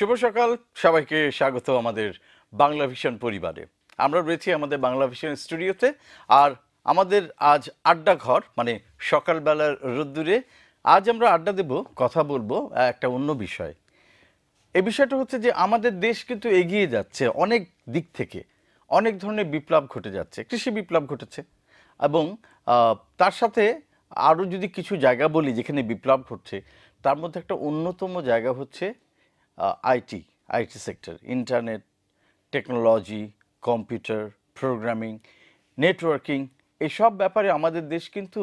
শুভ সকাল সবাইকে স্বাগত আমাদের বাংলা ভিশন পরিবারে আমরা রয়েছি আমাদের বাংলা ভিশন স্টুডিওতে আর আমাদের আজ আড্ডা ঘর মানে সকালবেলার রোদ্দুরে আজ আমরা আড্ডা দেব কথা বলবো একটা অন্য বিষয় এ বিষয়টা হচ্ছে যে আমাদের দেশ কিন্তু এগিয়ে যাচ্ছে অনেক দিক থেকে অনেক ধরনের বিপ্লব ঘটে যাচ্ছে কৃষি বিপ্লব ঘটেছে এবং তার সাথে আরও যদি কিছু জায়গা বলি যেখানে বিপ্লব ঘটছে তার মধ্যে একটা অন্যতম জায়গা হচ্ছে IT IT sector internet technology computer programming networking এসব ব্যাপারে আমাদের দেশ কিন্তু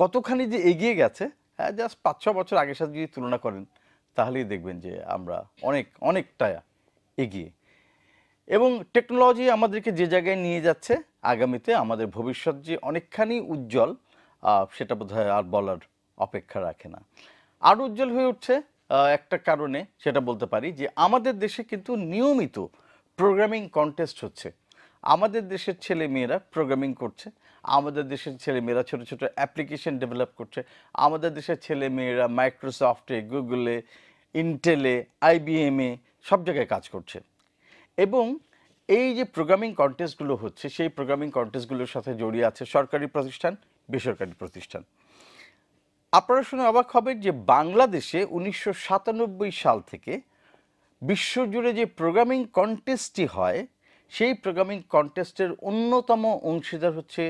কতখানি যে এগিয়ে গেছে জাস্ট হ্যাঁ, পাঁচ ছ বছর আগের সাথে যদি তুলনা করেন তাহলেই দেখবেন যে আমরা অনেক অনেকটা এগিয়ে এবং টেকনোলজি আমাদেরকে যে জায়গায় নিয়ে যাচ্ছে আগামীতে আমাদের ভবিষ্যৎ যে অনেকখানি উজ্জ্বল সেটা বোধহয় আর বলার অপেক্ষা রাখে না আর উজ্জ্বল হয়ে উঠছে একটা কারণে সেটা বলতে পারি যে আমাদের দেশে কিন্তু নিয়মিত প্রোগ্রামিং কন্টেস্ট হচ্ছে আমাদের দেশের ছেলে মেয়েরা প্রোগ্রামিং করছে আমাদের দেশের ছেলে মেয়েরা ছোটো ছোটো অ্যাপ্লিকেশন ডেভেলপ করছে আমাদের দেশের ছেলে মেয়েরা মাইক্রোসফটে গুগলে ইন্টেলে আইবিএমে সব জায়গায় কাজ করছে এবং এই যে প্রোগ্রামিং কন্টেস্টগুলো হচ্ছে সেই প্রোগ্রামিং কন্টেস্টগুলোর সাথে জড়িয়ে আছে সরকারি প্রতিষ্ঠান বেসরকারি প্রতিষ্ঠান আপনারা শুনে অবাক হবেন যে বাংলাদেশে উনিশশো সাল থেকে বিশ্বজুড়ে যে প্রোগ্রামিং কন্টেস্টটি হয় সেই প্রোগ্রামিং কন্টেস্টের অন্যতম অংশীদার হচ্ছে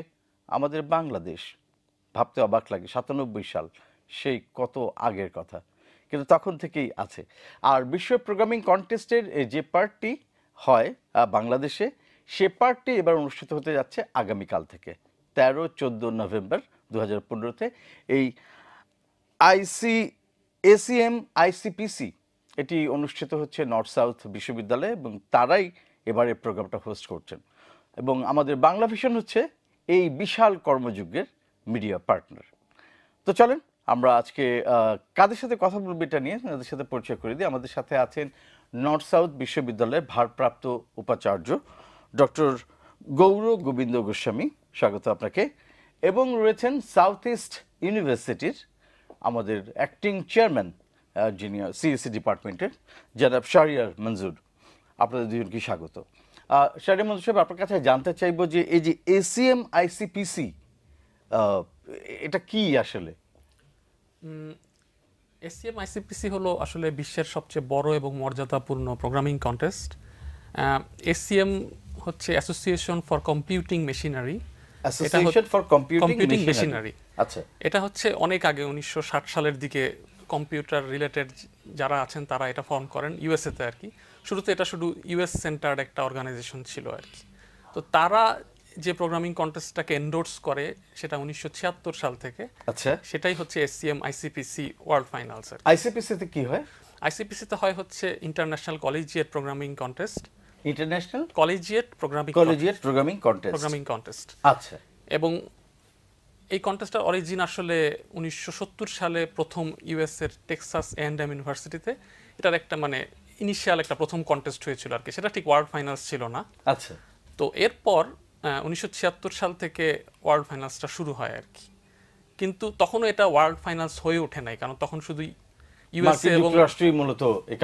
আমাদের বাংলাদেশ ভাবতে অবাক লাগে সাতানব্বই সাল সেই কত আগের কথা কিন্তু তখন থেকেই আছে আর বিশ্ব প্রোগ্রামিং কন্টেস্টের যে পার্টটি হয় বাংলাদেশে সে পার্টটি এবার অনুষ্ঠিত হতে যাচ্ছে আগামীকাল থেকে তেরো চোদ্দো নভেম্বর দু হাজার এই আইসি এসিএম আইসিপিসি এটি অনুষ্ঠিত হচ্ছে নর্থ সাউথ বিশ্ববিদ্যালয়ে এবং তারাই এবারের প্রোগ্রামটা হোস্ট করছেন এবং আমাদের বাংলা ভিশন হচ্ছে এই বিশাল কর্মযুগের মিডিয়া পার্টনার তো চলেন আমরা আজকে কাদের সাথে কথা বলবো এটা নিয়ে তাদের সাথে পরিচয় করে দিই আমাদের সাথে আছেন নর্থ সাউথ বিশ্ববিদ্যালয়ের ভারপ্রাপ্ত উপাচার্য ডক্টর গৌর গোবিন্দ গোস্বামী স্বাগত আপনাকে এবং রয়েছেন সাউথ ইস্ট ইউনিভার্সিটির আমাদের অ্যাক্টিং চেয়ারম্যান যিনি সিএসি e ডিপার্টমেন্টের জেনাব শারিয়ার মঞ্জুর আপনাদের দুজনকে স্বাগত শারিয়ার মঞ্জুর সাহেব আপনার কাছে জানতে চাইব যে এই যে এসিএম আইসিপিসি এটা কি আসলে এসিএম আইসিপিসি হলো আসলে বিশ্বের সবচেয়ে বড় এবং মর্যাদাপূর্ণ প্রোগ্রামিং কন্টেস্ট এসিএম হচ্ছে association for computing machinery association for computing machinery আচ্ছা এটা হচ্ছে অনেক আগে উনিশশো সালের দিকে কম্পিউটার রিলেটেড যারা আছেন তারা এটা ফর্ম করেন ইউএসএতে আর কি শুরুতে এটা শুধু ইউএস সেন্টার্ড একটা অর্গানাইজেশন ছিল আর কি তো তারা যে প্রোগ্রামিং কন্টেস্টটাকে এন্ডোর্স করে সেটা উনিশশো সাল থেকে আচ্ছা সেটাই হচ্ছে এসসিএম আইসিপিসি ওয়ার্ল্ড ফাইনালস আর আইসিপিসিতে কি হয় আইসিপিসিতে হয় হচ্ছে international collegiate programming contest international collegiate programming collegiate programming contest programming contest আচ্ছা এবং এই কন্টেস্টটার অরিজিন আসলে উনিশশো সালে প্রথম ইউএস এর টেক্সাস এন্ড এম ইউনিভার্সিটিতে এটার একটা মানে ইনিশিয়াল একটা প্রথম কনটেস্ট হয়েছিল আর কি সেটা ঠিক ওয়ার্ল্ড ফাইনালস ছিল না আচ্ছা তো এরপর উনিশশো সাল থেকে ওয়ার্ল্ড ফাইনালসটা শুরু হয় আর কি কিন্তু তখনও এটা ওয়ার্ল্ড ফাইনালস হয়ে ওঠে নাই কারণ তখন শুধু ইউএসএ এবং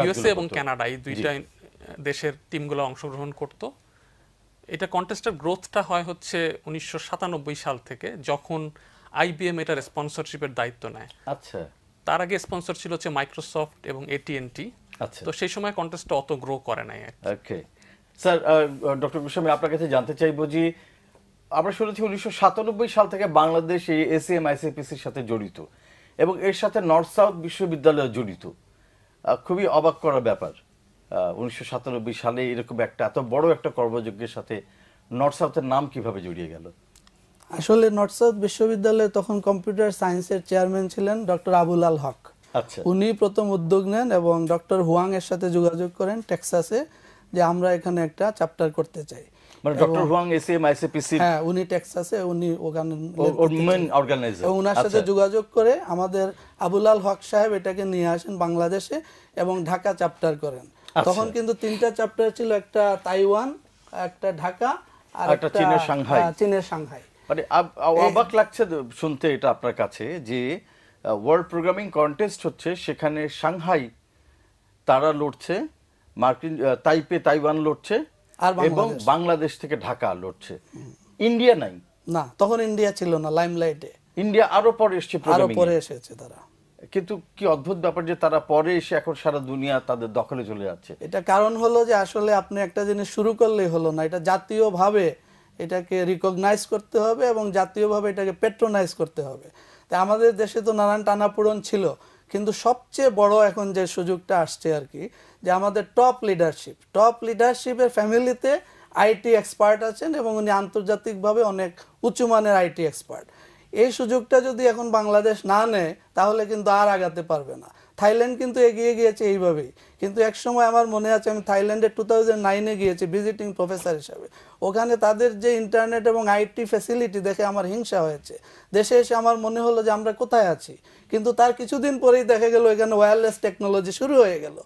ইউএসএ এবং কানাডা এই দুইটা দেশের টিমগুলো অংশগ্রহণ করত এটা কন্টেস্টের গ্রোথটা হয় হচ্ছে উনিশশো সাল থেকে যখন আইবিএম এটার স্পন্সরশিপের দায়িত্ব নেয় আচ্ছা তার আগে স্পন্সর ছিল হচ্ছে মাইক্রোসফট এবং এটিএনটি আচ্ছা। তো সেই সময় কন্টেস্টটা অত গ্রো করে নাই ওকে স্যার ডক্টর গোস্বামী আপনার কাছে জানতে চাইবো যে আমরা শুনেছি উনিশশো সাল থেকে বাংলাদেশ এই এসিএম আইসিপিসির সাথে জড়িত এবং এর সাথে নর্থ সাউথ বিশ্ববিদ্যালয় জড়িত খুবই অবাক করার ব্যাপার উনিশশো সালে এরকম একটা এত বড় একটা কর্মযজ্ঞের সাথে নর্থ সাউথের নাম কিভাবে জড়িয়ে গেল আসলে নর্থ সাউথ বিশ্ববিদ্যালয়ে তখন কম্পিউটার সায়েন্সের চেয়ারম্যান ছিলেন ডক্টর আবুল আল হক আচ্ছা। উনি প্রথম উদ্যোগ নেন এবং ডক্টর হুয়াং এর সাথে যোগাযোগ করেন টেক্সাসে যে আমরা এখানে একটা চ্যাপ্টার করতে চাই মানে ডক্টর হুয়াং এসএম আইসিপিসি হ্যাঁ উনি টেক্সাসে উনি ওখানে মেন অর্গানাইজার ওনার সাথে আচ্ছা। যোগাযোগ করে আমাদের আবুলাল হক সাহেব এটাকে নিয়ে আসেন বাংলাদেশে এবং ঢাকা চ্যাপ্টার করেন আচ্ছা। তখন কিন্তু তিনটা চ্যাপ্টার ছিল একটা তাইওয়ান একটা ঢাকা আর একটা চীনের সাংহাই চীনের সাংহাই মানে অবাক লাগছে শুনতে এটা আপনার কাছে যে ওয়ার্ল্ড প্রোগ্রামিং কন্টেস্ট হচ্ছে সেখানে সাংহাই তারা লড়ছে মার্কিন তাইপে তাইওয়ান লড়ছে এবং বাংলাদেশ থেকে ঢাকা লড়ছে ইন্ডিয়া নাই না তখন ইন্ডিয়া ছিল না লাইমলাইটে ইন্ডিয়া আরো পরে এসেছে আরো পরে এসেছে তারা কিন্তু কি অদ্ভুত ব্যাপার যে তারা পরে এসে এখন সারা দুনিয়া তাদের দখলে চলে যাচ্ছে এটা কারণ হলো যে আসলে আপনি একটা জিনিস শুরু করলেই হলো না এটা জাতীয়ভাবে এটাকে রিকগনাইজ করতে হবে এবং জাতীয়ভাবে এটাকে পেট্রোনাইজ করতে হবে তা আমাদের দেশে তো নানান টানাপোড়ন ছিল কিন্তু সবচেয়ে বড় এখন যে সুযোগটা আসছে আর কি যে আমাদের টপ লিডারশিপ টপ লিডারশিপের ফ্যামিলিতে আইটি এক্সপার্ট আছেন এবং উনি আন্তর্জাতিকভাবে অনেক উঁচু মানের আইটি এক্সপার্ট এই সুযোগটা যদি এখন বাংলাদেশ না নেয় তাহলে কিন্তু আর আগাতে পারবে না থাইল্যান্ড কিন্তু এগিয়ে গিয়েছে এইভাবেই কিন্তু এক সময় আমার মনে আছে আমি থাইল্যান্ডে টু থাউজেন্ড নাইনে গিয়েছি ভিজিটিং প্রফেসর হিসাবে ওখানে তাদের যে ইন্টারনেট এবং আইটি ফ্যাসিলিটি দেখে আমার হিংসা হয়েছে দেশে এসে আমার মনে হলো যে আমরা কোথায় আছি কিন্তু তার কিছুদিন পরেই দেখা গেল এখানে ওয়্যারলেস টেকনোলজি শুরু হয়ে গেল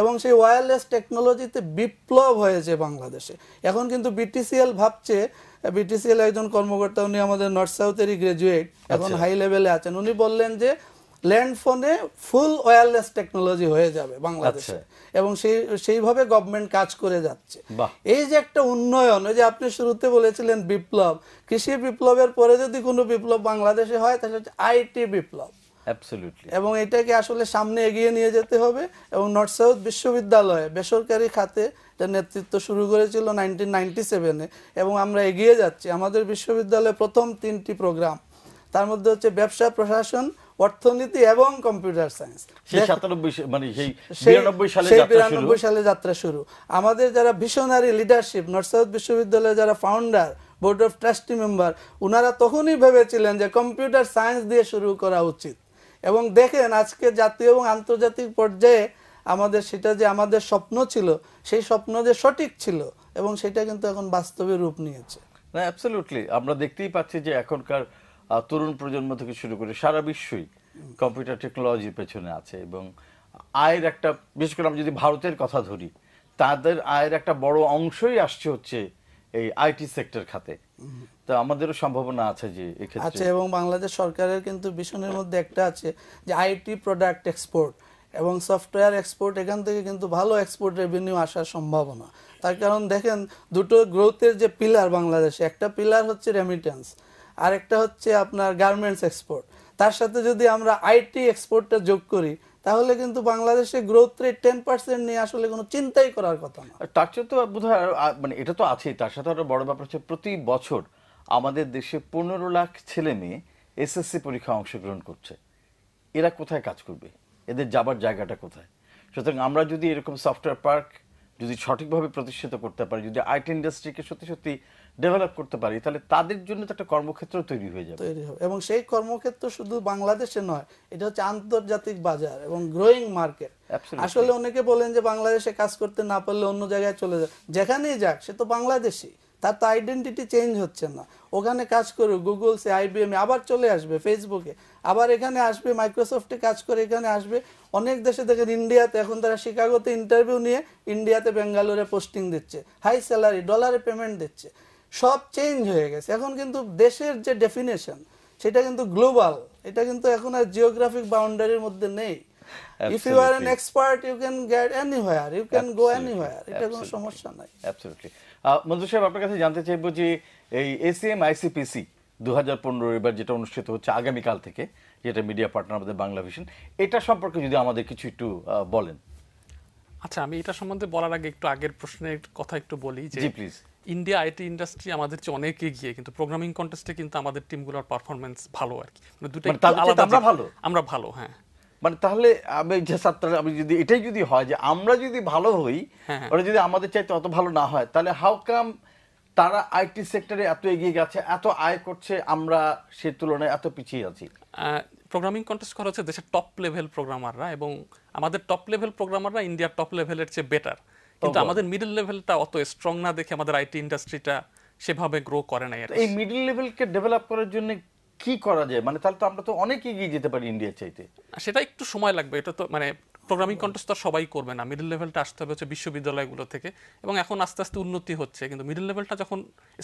এবং সেই ওয়্যারলেস টেকনোলজিতে বিপ্লব হয়েছে বাংলাদেশে এখন কিন্তু বিটিসিএল ভাবছে বিটিসিএল একজন কর্মকর্তা উনি আমাদের নর্থ সাউথেরই গ্রাজুয়েট এখন হাই লেভেলে আছেন উনি বললেন যে ল্যান্ড ফোনে ফুল ওয়্যারলেস টেকনোলজি হয়ে যাবে বাংলাদেশে আচ্ছা। এবং সেই সেইভাবে গভর্নমেন্ট কাজ করে যাচ্ছে এই যে একটা উন্নয়ন ওই যে আপনি শুরুতে বলেছিলেন বিপ্লব কৃষি বিপ্লবের পরে যদি কোনো বিপ্লব বাংলাদেশে হয় তাহলে হচ্ছে আইটি বিপ্লব এবং এটাকে আসলে সামনে এগিয়ে নিয়ে যেতে হবে এবং নর্থ সাউথ বিশ্ববিদ্যালয়ে বেসরকারি খাতে যার নেতৃত্ব শুরু করেছিল নাইনটিন নাইনটি সেভেনে এবং আমরা এগিয়ে যাচ্ছি আমাদের বিশ্ববিদ্যালয়ে প্রথম তিনটি প্রোগ্রাম তার মধ্যে হচ্ছে ব্যবসা প্রশাসন অর্থনীতি এবং কম্পিউটার সায়েন্স সেই মানে বিরানব্বই সালে যাত্রা শুরু আমাদের যারা ভিশনারি লিডারশিপ নর্থ সাউথ বিশ্ববিদ্যালয়ের যারা founder board of trustee member ওনারা তখনই ভেবেছিলেন যে কম্পিউটার সায়েন্স দিয়ে শুরু করা উচিত এবং দেখেন আজকে জাতীয় এবং আন্তর্জাতিক পর্যায়ে আমাদের সেটা যে আমাদের স্বপ্ন ছিল সেই স্বপ্ন যে সঠিক ছিল এবং সেটা কিন্তু এখন বাস্তবে রূপ নিয়েছে না অ্যাবসলিউটলি আমরা দেখতেই পাচ্ছি যে এখনকার তরুণ প্রজন্ম থেকে শুরু করে সারা বিশ্বই কম্পিউটার টেকনোলজির পেছনে আছে এবং আয়ের একটা বিশেষ করে আমরা যদি ভারতের কথা ধরি তাদের আয়ের একটা বড় অংশই আসছে হচ্ছে এই আইটি সেক্টর খাতে তো আমাদেরও সম্ভাবনা আছে যে আছে এবং বাংলাদেশ সরকারের কিন্তু ভীষণের মধ্যে একটা আছে যে আইটি প্রোডাক্ট এক্সপোর্ট এবং সফটওয়্যার এক্সপোর্ট এখান থেকে কিন্তু ভালো এক্সপোর্ট রেভিনিউ আসার সম্ভাবনা তার কারণ দেখেন দুটো গ্রোথের যে পিলার বাংলাদেশে একটা পিলার হচ্ছে রেমিটেন্স আর একটা হচ্ছে আপনার গার্মেন্টস এক্সপোর্ট তার সাথে যদি আমরা আইটি এক্সপোর্টটা যোগ করি তাহলে কিন্তু বাংলাদেশে গ্রোথ রেট টেন পার্সেন্ট নিয়ে আসলে কোনো চিন্তাই করার কথা না তার চেয়ে তো বোধ মানে এটা তো আছেই তার সাথে আরও বড় ব্যাপার হচ্ছে প্রতি বছর আমাদের দেশে পনেরো লাখ ছেলে মেয়ে এসএসসি পরীক্ষা অংশগ্রহণ করছে এরা কোথায় কাজ করবে এদের যাবার জায়গাটা কোথায় সুতরাং আমরা যদি এরকম সফটওয়্যার পার্ক যদি সঠিকভাবে প্রতিষ্ঠিত করতে পারি যদি আইটি ইন্ডাস্ট্রিকে সত্যি সত্যি ডেভেলপ করতে পারি তাহলে তাদের জন্য তো একটা কর্মক্ষেত্র তৈরি হয়ে যাবে তৈরি হবে এবং সেই কর্মক্ষেত্র শুধু বাংলাদেশে নয় এটা হচ্ছে আন্তর্জাতিক বাজার এবং গ্রোয়িং মার্কেট আসলে অনেকে বলেন যে বাংলাদেশে কাজ করতে না পারলে অন্য জায়গায় চলে যায় যেখানেই যাক সে তো বাংলাদেশি তার তো আইডেন্টিটি চেঞ্জ হচ্ছে না ওখানে কাজ করে গুগলসে আইবিএমে আবার চলে আসবে ফেসবুকে আবার এখানে আসবে মাইক্রোসফটে কাজ করে এখানে আসবে অনেক দেশে দেখেন ইন্ডিয়াতে এখন তারা শিকাগোতে ইন্টারভিউ নিয়ে ইন্ডিয়াতে বেঙ্গালোরে পোস্টিং দিচ্ছে হাই স্যালারি ডলারে পেমেন্ট দিচ্ছে সব চেঞ্জ হয়ে গেছে এখন কিন্তু দেশের যে ডেফিনেশন সেটা কিন্তু গ্লোবাল এটা কিন্তু এখন আর জিওগ্রাফিক বাউন্ডারির মধ্যে নেই if you are an expert you can get anywhere you can Absolutely. go anywhere এটা কোনো সমস্যা নাই অ্যাবসলিউটলি মঞ্জুর সাহেব আপনার কাছে জানতে চাইব যে এই এসিএম আইসিপিসি দু হাজার পনেরো এবার যেটা অনুষ্ঠিত হচ্ছে আগামীকাল থেকে যেটা মিডিয়া পার্টনার আমাদের বাংলা ভিশন এটা সম্পর্কে যদি আমাদের কিছু একটু বলেন আচ্ছা আমি এটা সম্বন্ধে বলার আগে একটু আগের প্রশ্নের কথা একটু বলি যে প্লিজ ইন্ডিয়া আইটি ইন্ডাস্ট্রি আমাদের চেয়ে অনেক এগিয়ে কিন্তু প্রোগ্রামিং কন্টেস্টে কিন্তু আমাদের টিমগুলোর পারফরমেন্স ভালো আর কি মানে দুটো মানে আমরা ভালো আমরা ভালো হ্যাঁ মানে তাহলে আমি যে ছাত্ররা আমি যদি এটাই যদি হয় যে আমরা যদি ভালো হই হ্যাঁ, হ্যাঁ। ওরা যদি আমাদের চাইতে অত ভালো না হয় তাহলে হাউ কাম তারা আইটি সেক্টরে এত এগিয়ে গেছে এত আয় করছে আমরা সে তুলনায় এত পিছিয়ে আছি প্রোগ্রামিং কন্টেস্ট করা হচ্ছে দেশের টপ লেভেল প্রোগ্রামাররা এবং আমাদের টপ লেভেল প্রোগ্রামাররা ইন্ডিয়ার টপ লেভেলের চেয়ে বেটার কিন্তু আমাদের মিডল লেভেলটা অত স্ট্রং না দেখে আমাদের আইটি ইন্ডাস্ট্রিটা সেভাবে গ্রো করে নাই এই মিডল লেভেলকে ডেভেলপ করার জন্য কি করা যায় মানে তাহলে তো আমরা তো অনেক এগিয়ে যেতে পারি ইন্ডিয়ার চাইতে সেটা একটু সময় লাগবে এটা তো মানে প্রোগ্রামিং কন্টেস্ট তো সবাই করবে না মিডল লেভেলটা আসতে হবে হচ্ছে বিশ্ববিদ্যালয়গুলো থেকে এবং এখন আস্তে আস্তে উন্নতি হচ্ছে কিন্তু মিডল লেভেলটা যখন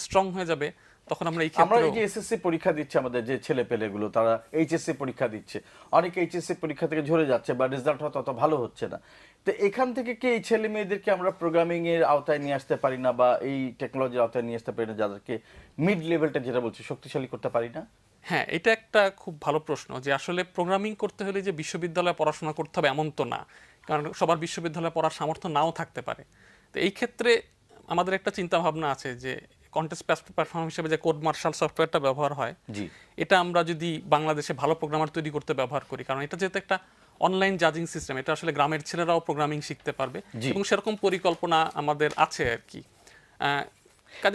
স্ট্রং হয়ে যাবে তখন আমরা এই আমরা এই যে এসএসসি পরীক্ষা দিচ্ছে আমাদের যে ছেলে পেলেগুলো তারা এইচএসসি পরীক্ষা দিচ্ছে অনেক এইচএসসি পরীক্ষা থেকে ঝরে যাচ্ছে বা রেজাল্ট হয়তো অত ভালো হচ্ছে না তো এখান থেকে কি এই ছেলে মেয়েদেরকে আমরা প্রোগ্রামিং এর আওতায় নিয়ে আসতে পারি না বা এই টেকনোলজির আওতায় নিয়ে আসতে পারি না যাদেরকে মিড লেভেলটা যেটা বলছি শক্তিশালী করতে পারি না হ্যাঁ এটা একটা খুব ভালো প্রশ্ন যে আসলে প্রোগ্রামিং করতে হলে যে বিশ্ববিদ্যালয়ে পড়াশোনা করতে হবে এমন তো না কারণ সবার বিশ্ববিদ্যালয়ে পড়ার সামর্থ্য নাও থাকতে পারে তো এই ক্ষেত্রে আমাদের একটা চিন্তা ভাবনা আছে যে কন্টেস্ট প্ল্যাটফর্ম হিসেবে যে কোড মার্শাল সফটওয়্যারটা ব্যবহার হয় জি এটা আমরা যদি বাংলাদেশে ভালো প্রোগ্রামার তৈরি করতে ব্যবহার করি কারণ এটা যেহেতু একটা অনলাইন জাজিং সিস্টেম এটা আসলে গ্রামের ছেলেরাও প্রোগ্রামিং শিখতে পারবে এবং সেরকম পরিকল্পনা আমাদের আছে আর কি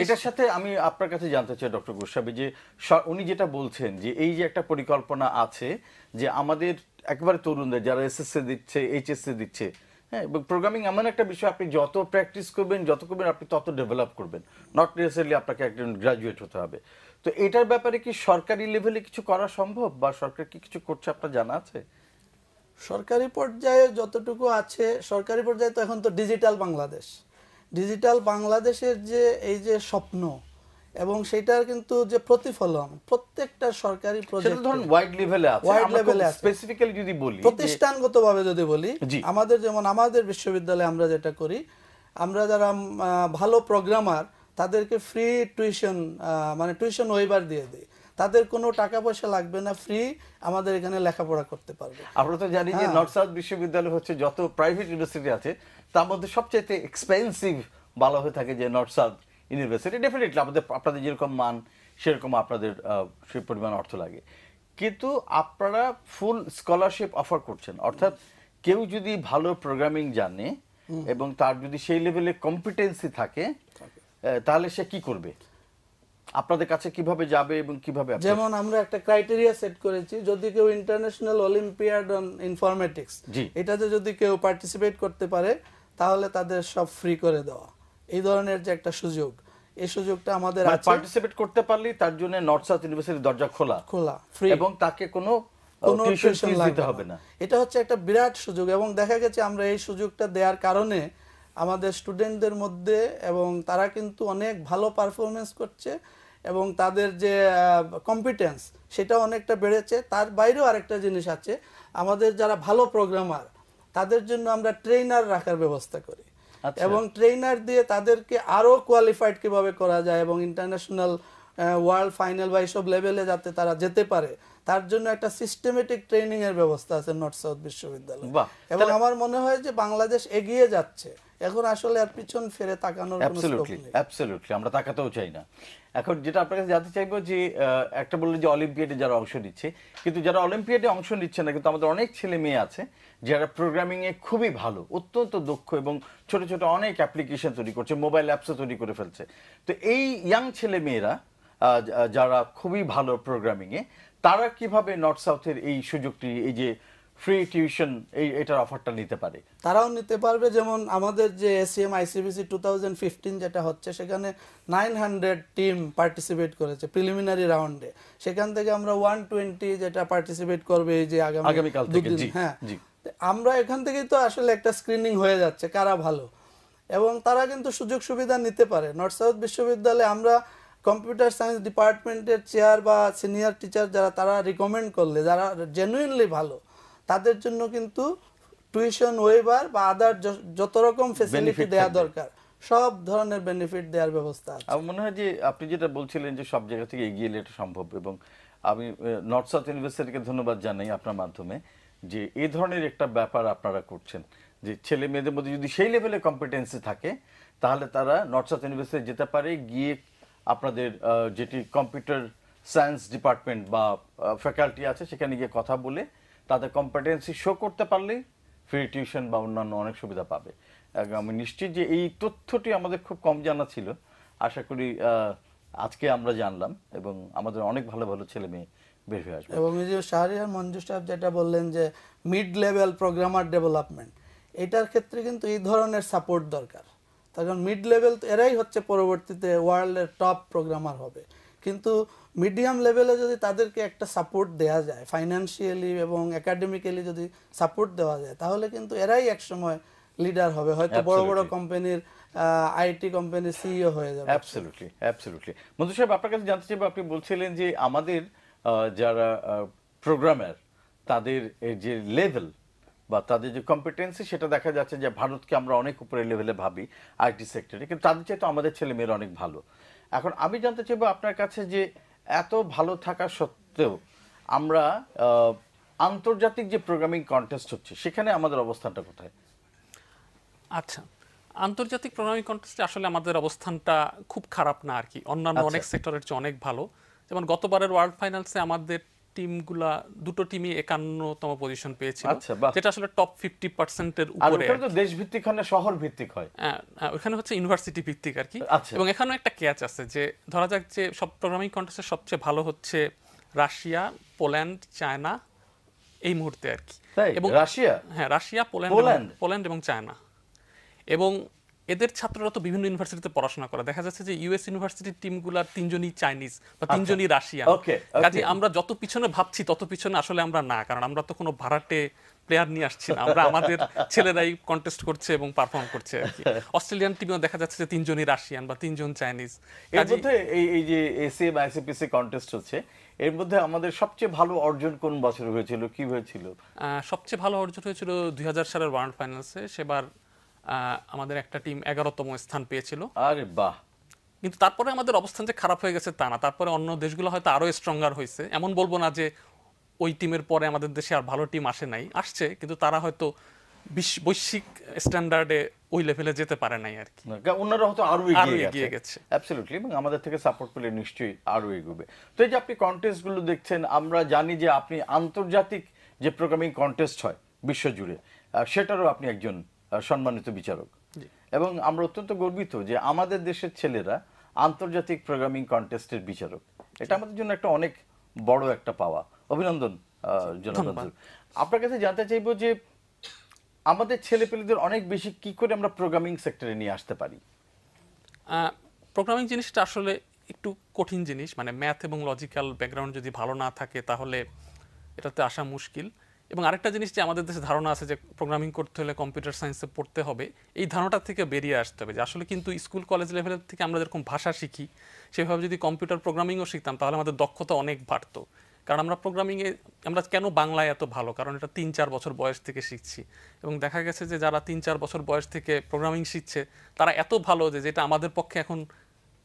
এটার সাথে আমি আপনার কাছে জানতে চাই ডক্টর গোস্বামী যে উনি যেটা বলছেন যে এই যে একটা পরিকল্পনা আছে যে আমাদের একবারে তরুণদের যারা এসএসসি দিচ্ছে এইচএসসি দিচ্ছে হ্যাঁ প্রোগ্রামিং এমন একটা বিষয় আপনি যত প্র্যাকটিস করবেন যত করবেন আপনি তত ডেভেলপ করবেন নট নেসেসারিলি আপনাকে একজন গ্রাজুয়েট হতে হবে তো এটার ব্যাপারে কি সরকারি লেভেলে কিছু করা সম্ভব বা সরকার কি কিছু করছে আপনার জানা আছে সরকারি পর্যায়ে যতটুকু আছে সরকারি পর্যায়ে তো এখন তো ডিজিটাল বাংলাদেশ ডিজিটাল বাংলাদেশের যে এই যে স্বপ্ন এবং সেটার কিন্তু যে প্রতিফলন প্রত্যেকটা সরকারি প্রজেক্ট ধরুন ওয়াইড লেভেলে আছে ওয়াইড লেভেলে স্পেসিফিক্যালি যদি বলি প্রতিষ্ঠানগতভাবে যদি বলি আমাদের যেমন আমাদের বিশ্ববিদ্যালয়ে আমরা যেটা করি আমরা যারা ভালো প্রোগ্রামার তাদেরকে ফ্রি টিউশন মানে টিউশন ওয়েবার দিয়ে দিই তাদের কোনো টাকা পয়সা লাগবে না ফ্রি আমাদের এখানে লেখাপড়া করতে পারবে আমরা তো জানি যে নর্থ হ্যাঁ। সাউথ বিশ্ববিদ্যালয় হচ্ছে যত প্রাইভেট ইউনিভার্সিটি আছে তার মধ্যে সবচেয়ে এক্সপেন্সিভ ভালো হয়ে থাকে যে নর্থ সাউথ ইউনিভার্সিটি ডেফিনেটলি আমাদের আপনাদের যেরকম মান সেরকম আপনাদের সেই পরিমাণ অর্থ লাগে কিন্তু আপনারা ফুল স্কলারশিপ অফার করছেন অর্থাৎ কেউ যদি ভালো প্রোগ্রামিং জানে এবং তার যদি সেই লেভেলে কম্পিটেন্সি থাকে তাহলে সে কি করবে আপনাদের কাছে কিভাবে যাবে এবং কিভাবে যেমন আমরা একটা ক্রাইটেরিয়া সেট করেছি যদি কেউ ইন্টারন্যাশনাল অলিম্পিয়াড অন ইনফরমেটিক্স এটাতে যদি কেউ পার্টিসিপেট করতে পারে তাহলে তাদের সব ফ্রি করে দেওয়া এই ধরনের যে একটা সুযোগ এই সুযোগটা আমাদের মানে আছে পার্টিসিপেট করতে পারলি তার জন্য নর্থ সাউথ ইউনিভার্সিটির দরজা খোলা খোলা ফ্রি এবং তাকে কোনো কোনো টিউশন দিতে হবে না এটা হচ্ছে একটা বিরাট সুযোগ এবং দেখা গেছে আমরা এই সুযোগটা দেওয়ার কারণে আমাদের স্টুডেন্টদের মধ্যে এবং তারা কিন্তু অনেক ভালো পারফরমেন্স করছে এবং তাদের যে কম্পিটেন্স সেটা অনেকটা বেড়েছে তার বাইরেও আরেকটা জিনিস আছে আমাদের যারা ভালো প্রোগ্রামার তাদের জন্য আমরা ট্রেনার রাখার ব্যবস্থা করি আচ্ছা। এবং ট্রেনার দিয়ে তাদেরকে আরো কোয়ালিফাইড কিভাবে করা যায় এবং ইন্টারন্যাশনাল ওয়ার্ল্ড ফাইনাল বা এইসব লেভেলে যাতে তারা যেতে পারে তার জন্য একটা সিস্টেমেটিক ট্রেনিং এর ব্যবস্থা আছে নর্থ সাউথ বিশ্ববিদ্যালয় এবং আমার মনে হয় যে বাংলাদেশ এগিয়ে যাচ্ছে এখন আসলে আর পিছন ফিরে তাকানোর কোনো স্কোপ নেই অ্যাবসলিউটলি আমরা তাকাতেও চাই না এখন যেটা আপনার কাছে জানতে চাইবো যে একটা বললে যে অলিম্পিয়াডে যারা অংশ নিচ্ছে কিন্তু যারা অলিম্পিয়াডে অংশ নিচ্ছে না কিন্তু আমাদের অনেক ছেলে মেয়ে আছে যারা প্রোগ্রামিংয়ে খুবই ভালো অত্যন্ত দক্ষ এবং ছোট ছোট অনেক অ্যাপ্লিকেশন তৈরি করছে মোবাইল অ্যাপসও তৈরি করে ফেলছে তো এই ইয়াং ছেলে মেয়েরা যারা খুবই ভালো প্রোগ্রামিংয়ে তারা কিভাবে নর্থ সাউথের এই সুযোগটি এই যে ফ্রি টিউশন এই এটার অফারটা নিতে পারে তারাও নিতে পারবে যেমন আমাদের যে ACM ICPC two thousand fifteen যেটা হচ্ছে সেখানে নাইন হান্ড্রেড টিম পার্টিসিপেট করেছে প্রিলিমিনারি রাউন্ডে সেখান থেকে আমরা ওয়ান টোয়েন্টি যেটা পার্টিসিপেট করবে এই যে আগামীকাল দুদিন হ্যাঁ আমরা এখান থেকেই তো আসলে একটা স্ক্রিনিং হয়ে যাচ্ছে কারা ভালো এবং তারা কিন্তু সুযোগ সুবিধা নিতে পারে নর্থ সাউথ বিশ্ববিদ্যালয়ে আমরা কম্পিউটার সায়েন্স ডিপার্টমেন্টের চেয়ার বা সিনিয়র টিচার যারা তারা রিকমেন্ড করলে যারা জেনুইনলি ভালো তাদের জন্য কিন্তু টিউশন ওয়েভার বা আদার যত রকম ফেসিলিটি দেওয়া দরকার সব ধরনের বেনিফিট দেওয়ার ব্যবস্থা আছে আমার মনে হয় যে আপনি যেটা বলছিলেন যে সব জায়গা থেকে এগিয়ে এটা সম্ভব এবং আমি নর্থ সাউথ ইউনিভার্সিটিকে ধন্যবাদ জানাই আপনার মাধ্যমে যে এই ধরনের একটা ব্যাপার আপনারা করছেন যে ছেলে মেয়েদের মধ্যে যদি সেই লেভেলে কম্পিটেন্সি থাকে তাহলে তারা নর্থ সাউথ ইউনিভার্সিটি যেতে পারে গিয়ে আপনাদের যেটি কম্পিউটার সায়েন্স ডিপার্টমেন্ট বা ফ্যাকাল্টি আছে সেখানে গিয়ে কথা বলে তাদের কম্পিটেন্সি শো করতে পারলেই ফ্রি টিউশন বা অন্যান্য অনেক সুবিধা পাবে আমি নিশ্চিত যে এই তথ্যটি আমাদের খুব কম জানা ছিল আশা করি আজকে আমরা জানলাম এবং আমাদের অনেক ভালো ভালো ছেলে মেয়ে বের হয়ে আসবে এবং এই যে শাহরিয়ার মঞ্জু সাহেব যেটা বললেন যে মিড লেভেল প্রোগ্রামার ডেভেলপমেন্ট এটার ক্ষেত্রে কিন্তু এই ধরনের সাপোর্ট দরকার তার কারণ মিড লেভেল এরাই হচ্ছে পরবর্তীতে ওয়ার্ল্ডের টপ প্রোগ্রামার হবে কিন্তু মিডিয়াম লেভেলে যদি তাদেরকে একটা সাপোর্ট দেওয়া যায় ফাইন্যান্সিয়ালি এবং একাডেমিক্যালি যদি সাপোর্ট দেওয়া যায় তাহলে কিন্তু এরাই একসময় লিডার হবে হয়তো বড় বড় কোম্পানির আইটি কোম্পানির সিইও হয়ে যাবে অ্যাবসলিউটলি অ্যাবসলিউটলি মধু সাহেব আপনার কাছে জানতে চাইবো আপনি বলছিলেন যে আমাদের যারা প্রোগ্রামার তাদের যে লেভেল বা তাদের যে কম্পিটেন্সি সেটা দেখা যাচ্ছে যে ভারতকে আমরা অনেক উপরে লেভেলে ভাবি আইটি সেক্টরে কিন্তু তাদের চাইতে আমাদের ছেলেমেয়েরা অনেক ভালো এখন আমি জানতে চাইবো আপনার কাছে যে এত ভালো থাকা সত্ত্বেও আমরা আন্তর্জাতিক যে প্রোগ্রামিং কন্টেস্ট হচ্ছে সেখানে আমাদের অবস্থানটা কোথায় আচ্ছা আন্তর্জাতিক প্রোগ্রামিং কন্টেস্টে আসলে আমাদের অবস্থানটা খুব খারাপ না আর কি অন্যান্য আচ্ছা। অনেক সেক্টরের চেয়ে অনেক ভালো যেমন গতবারের ওয়ার্ল্ড ফাইনালসে আমাদের টিমগুলা দুটো টিমই একান্নতম পজিশন পেয়েছিল আচ্ছা, যেটা আসলে টপ ফিফটি পার্সেন্টের উপরে তো দেশ ভিত্তিক হয় শহর ভিত্তিক হয় হ্যাঁ, হ্যাঁ ওখানে হচ্ছে ইউনিভার্সিটি ভিত্তিক আর কি আচ্ছা। এবং এখানেও একটা ক্যাচ আছে যে ধরা যাক যে সব প্রোগ্রামিং কন্টেস্টের সবচেয়ে ভালো হচ্ছে রাশিয়া পোল্যান্ড চায়না এই মুহূর্তে আর কি এবং রাশিয়া হ্যাঁ রাশিয়া পোল্যান্ড পোল্যান্ড এবং চায়না এবং এদের ছাত্ররা তো বিভিন্ন ইউনিভার্সিটিতে পড়াশোনা করে দেখা যাচ্ছে যে ইউএস ইউনিভার্সিটির টিমগুলার তিনজনই চাইনিজ বা আচ্ছা। তিনজনই রাশিয়ান কাজে আমরা যত পিছনে ভাবছি তত পিছনে আসলে আমরা না কারণ আমরা তো কোনো ভাড়াটে প্লেয়ার নিয়ে আসছি না আমরা আমাদের ছেলেরাই কন্টেস্ট করছে এবং পারফর্ম করছে অস্ট্রেলিয়ান টিমে দেখা যাচ্ছে যে তিনজনই রাশিয়ান বা তিনজন চাইনিজ এর মধ্যে এই এই যে এসি বা আইসিপিসি কন্টেস্ট হচ্ছে এর মধ্যে আমাদের সবচেয়ে ভালো অর্জন কোন বছর হয়েছিল কি হয়েছিল সবচেয়ে ভালো অর্জন হয়েছিল দুই সালের ওয়ার্ল্ড ফাইনালসে সেবার আমাদের একটা টিম এগারোতম স্থান পেয়েছিল আরে বাহ কিন্তু তারপরে আমাদের অবস্থান যে খারাপ হয়ে গেছে তা না তারপরে অন্য দেশগুলো হয়তো আরও স্ট্রঙ্গার হয়েছে এমন বলবো না যে ওই টিমের পরে আমাদের দেশে আর ভালো টিম আসে নাই আসছে কিন্তু তারা হয়তো বৈশ্বিক স্ট্যান্ডার্ডে ওই লেভেলে যেতে পারে নাই আর কি অন্যরা হয়তো আরও এগিয়ে গেছে অ্যাবসলিউটলি এবং আমাদের থেকে সাপোর্ট পেলে নিশ্চয়ই আরও এগোবে তো এই যে আপনি কন্টেস্টগুলো দেখছেন আমরা জানি যে আপনি আন্তর্জাতিক যে প্রোগ্রামিং কন্টেস্ট হয় বিশ্বজুড়ে সেটারও আপনি একজন সম্মানিত বিচারক এবং আমরা অত্যন্ত গর্বিত যে আমাদের দেশের ছেলেরা আন্তর্জাতিক প্রোগ্রামিং কন্টেস্টের বিচারক এটা আমাদের জন্য একটা অনেক বড় একটা পাওয়া অভিনন্দন আপনার কাছে জানতে চাইব যে আমাদের ছেলেপেলেদের অনেক বেশি কি করে আমরা প্রোগ্রামিং সেক্টরে নিয়ে আসতে পারি প্রোগ্রামিং জিনিসটা আসলে একটু কঠিন জিনিস মানে ম্যাথ এবং লজিক্যাল ব্যাকগ্রাউন্ড যদি ভালো না থাকে তাহলে এটাতে আসা মুশকিল এবং আরেকটা জিনিস যে আমাদের দেশে ধারণা আছে যে প্রোগ্রামিং করতে হলে কম্পিউটার সায়েন্সে পড়তে হবে এই ধারণাটা থেকে বেরিয়ে আসতে হবে যে আসলে কিন্তু স্কুল কলেজ লেভেলের থেকে আমরা যেরকম ভাষা শিখি সেভাবে যদি কম্পিউটার প্রোগ্রামিংও শিখতাম তাহলে আমাদের দক্ষতা অনেক বাড়তো কারণ আমরা প্রোগ্রামিংয়ে আমরা কেন বাংলায় এত ভালো কারণ এটা তিন চার বছর বয়স থেকে শিখছি এবং দেখা গেছে যে যারা তিন চার বছর বয়স থেকে প্রোগ্রামিং শিখছে তারা এত ভালো যে যেটা আমাদের পক্ষে এখন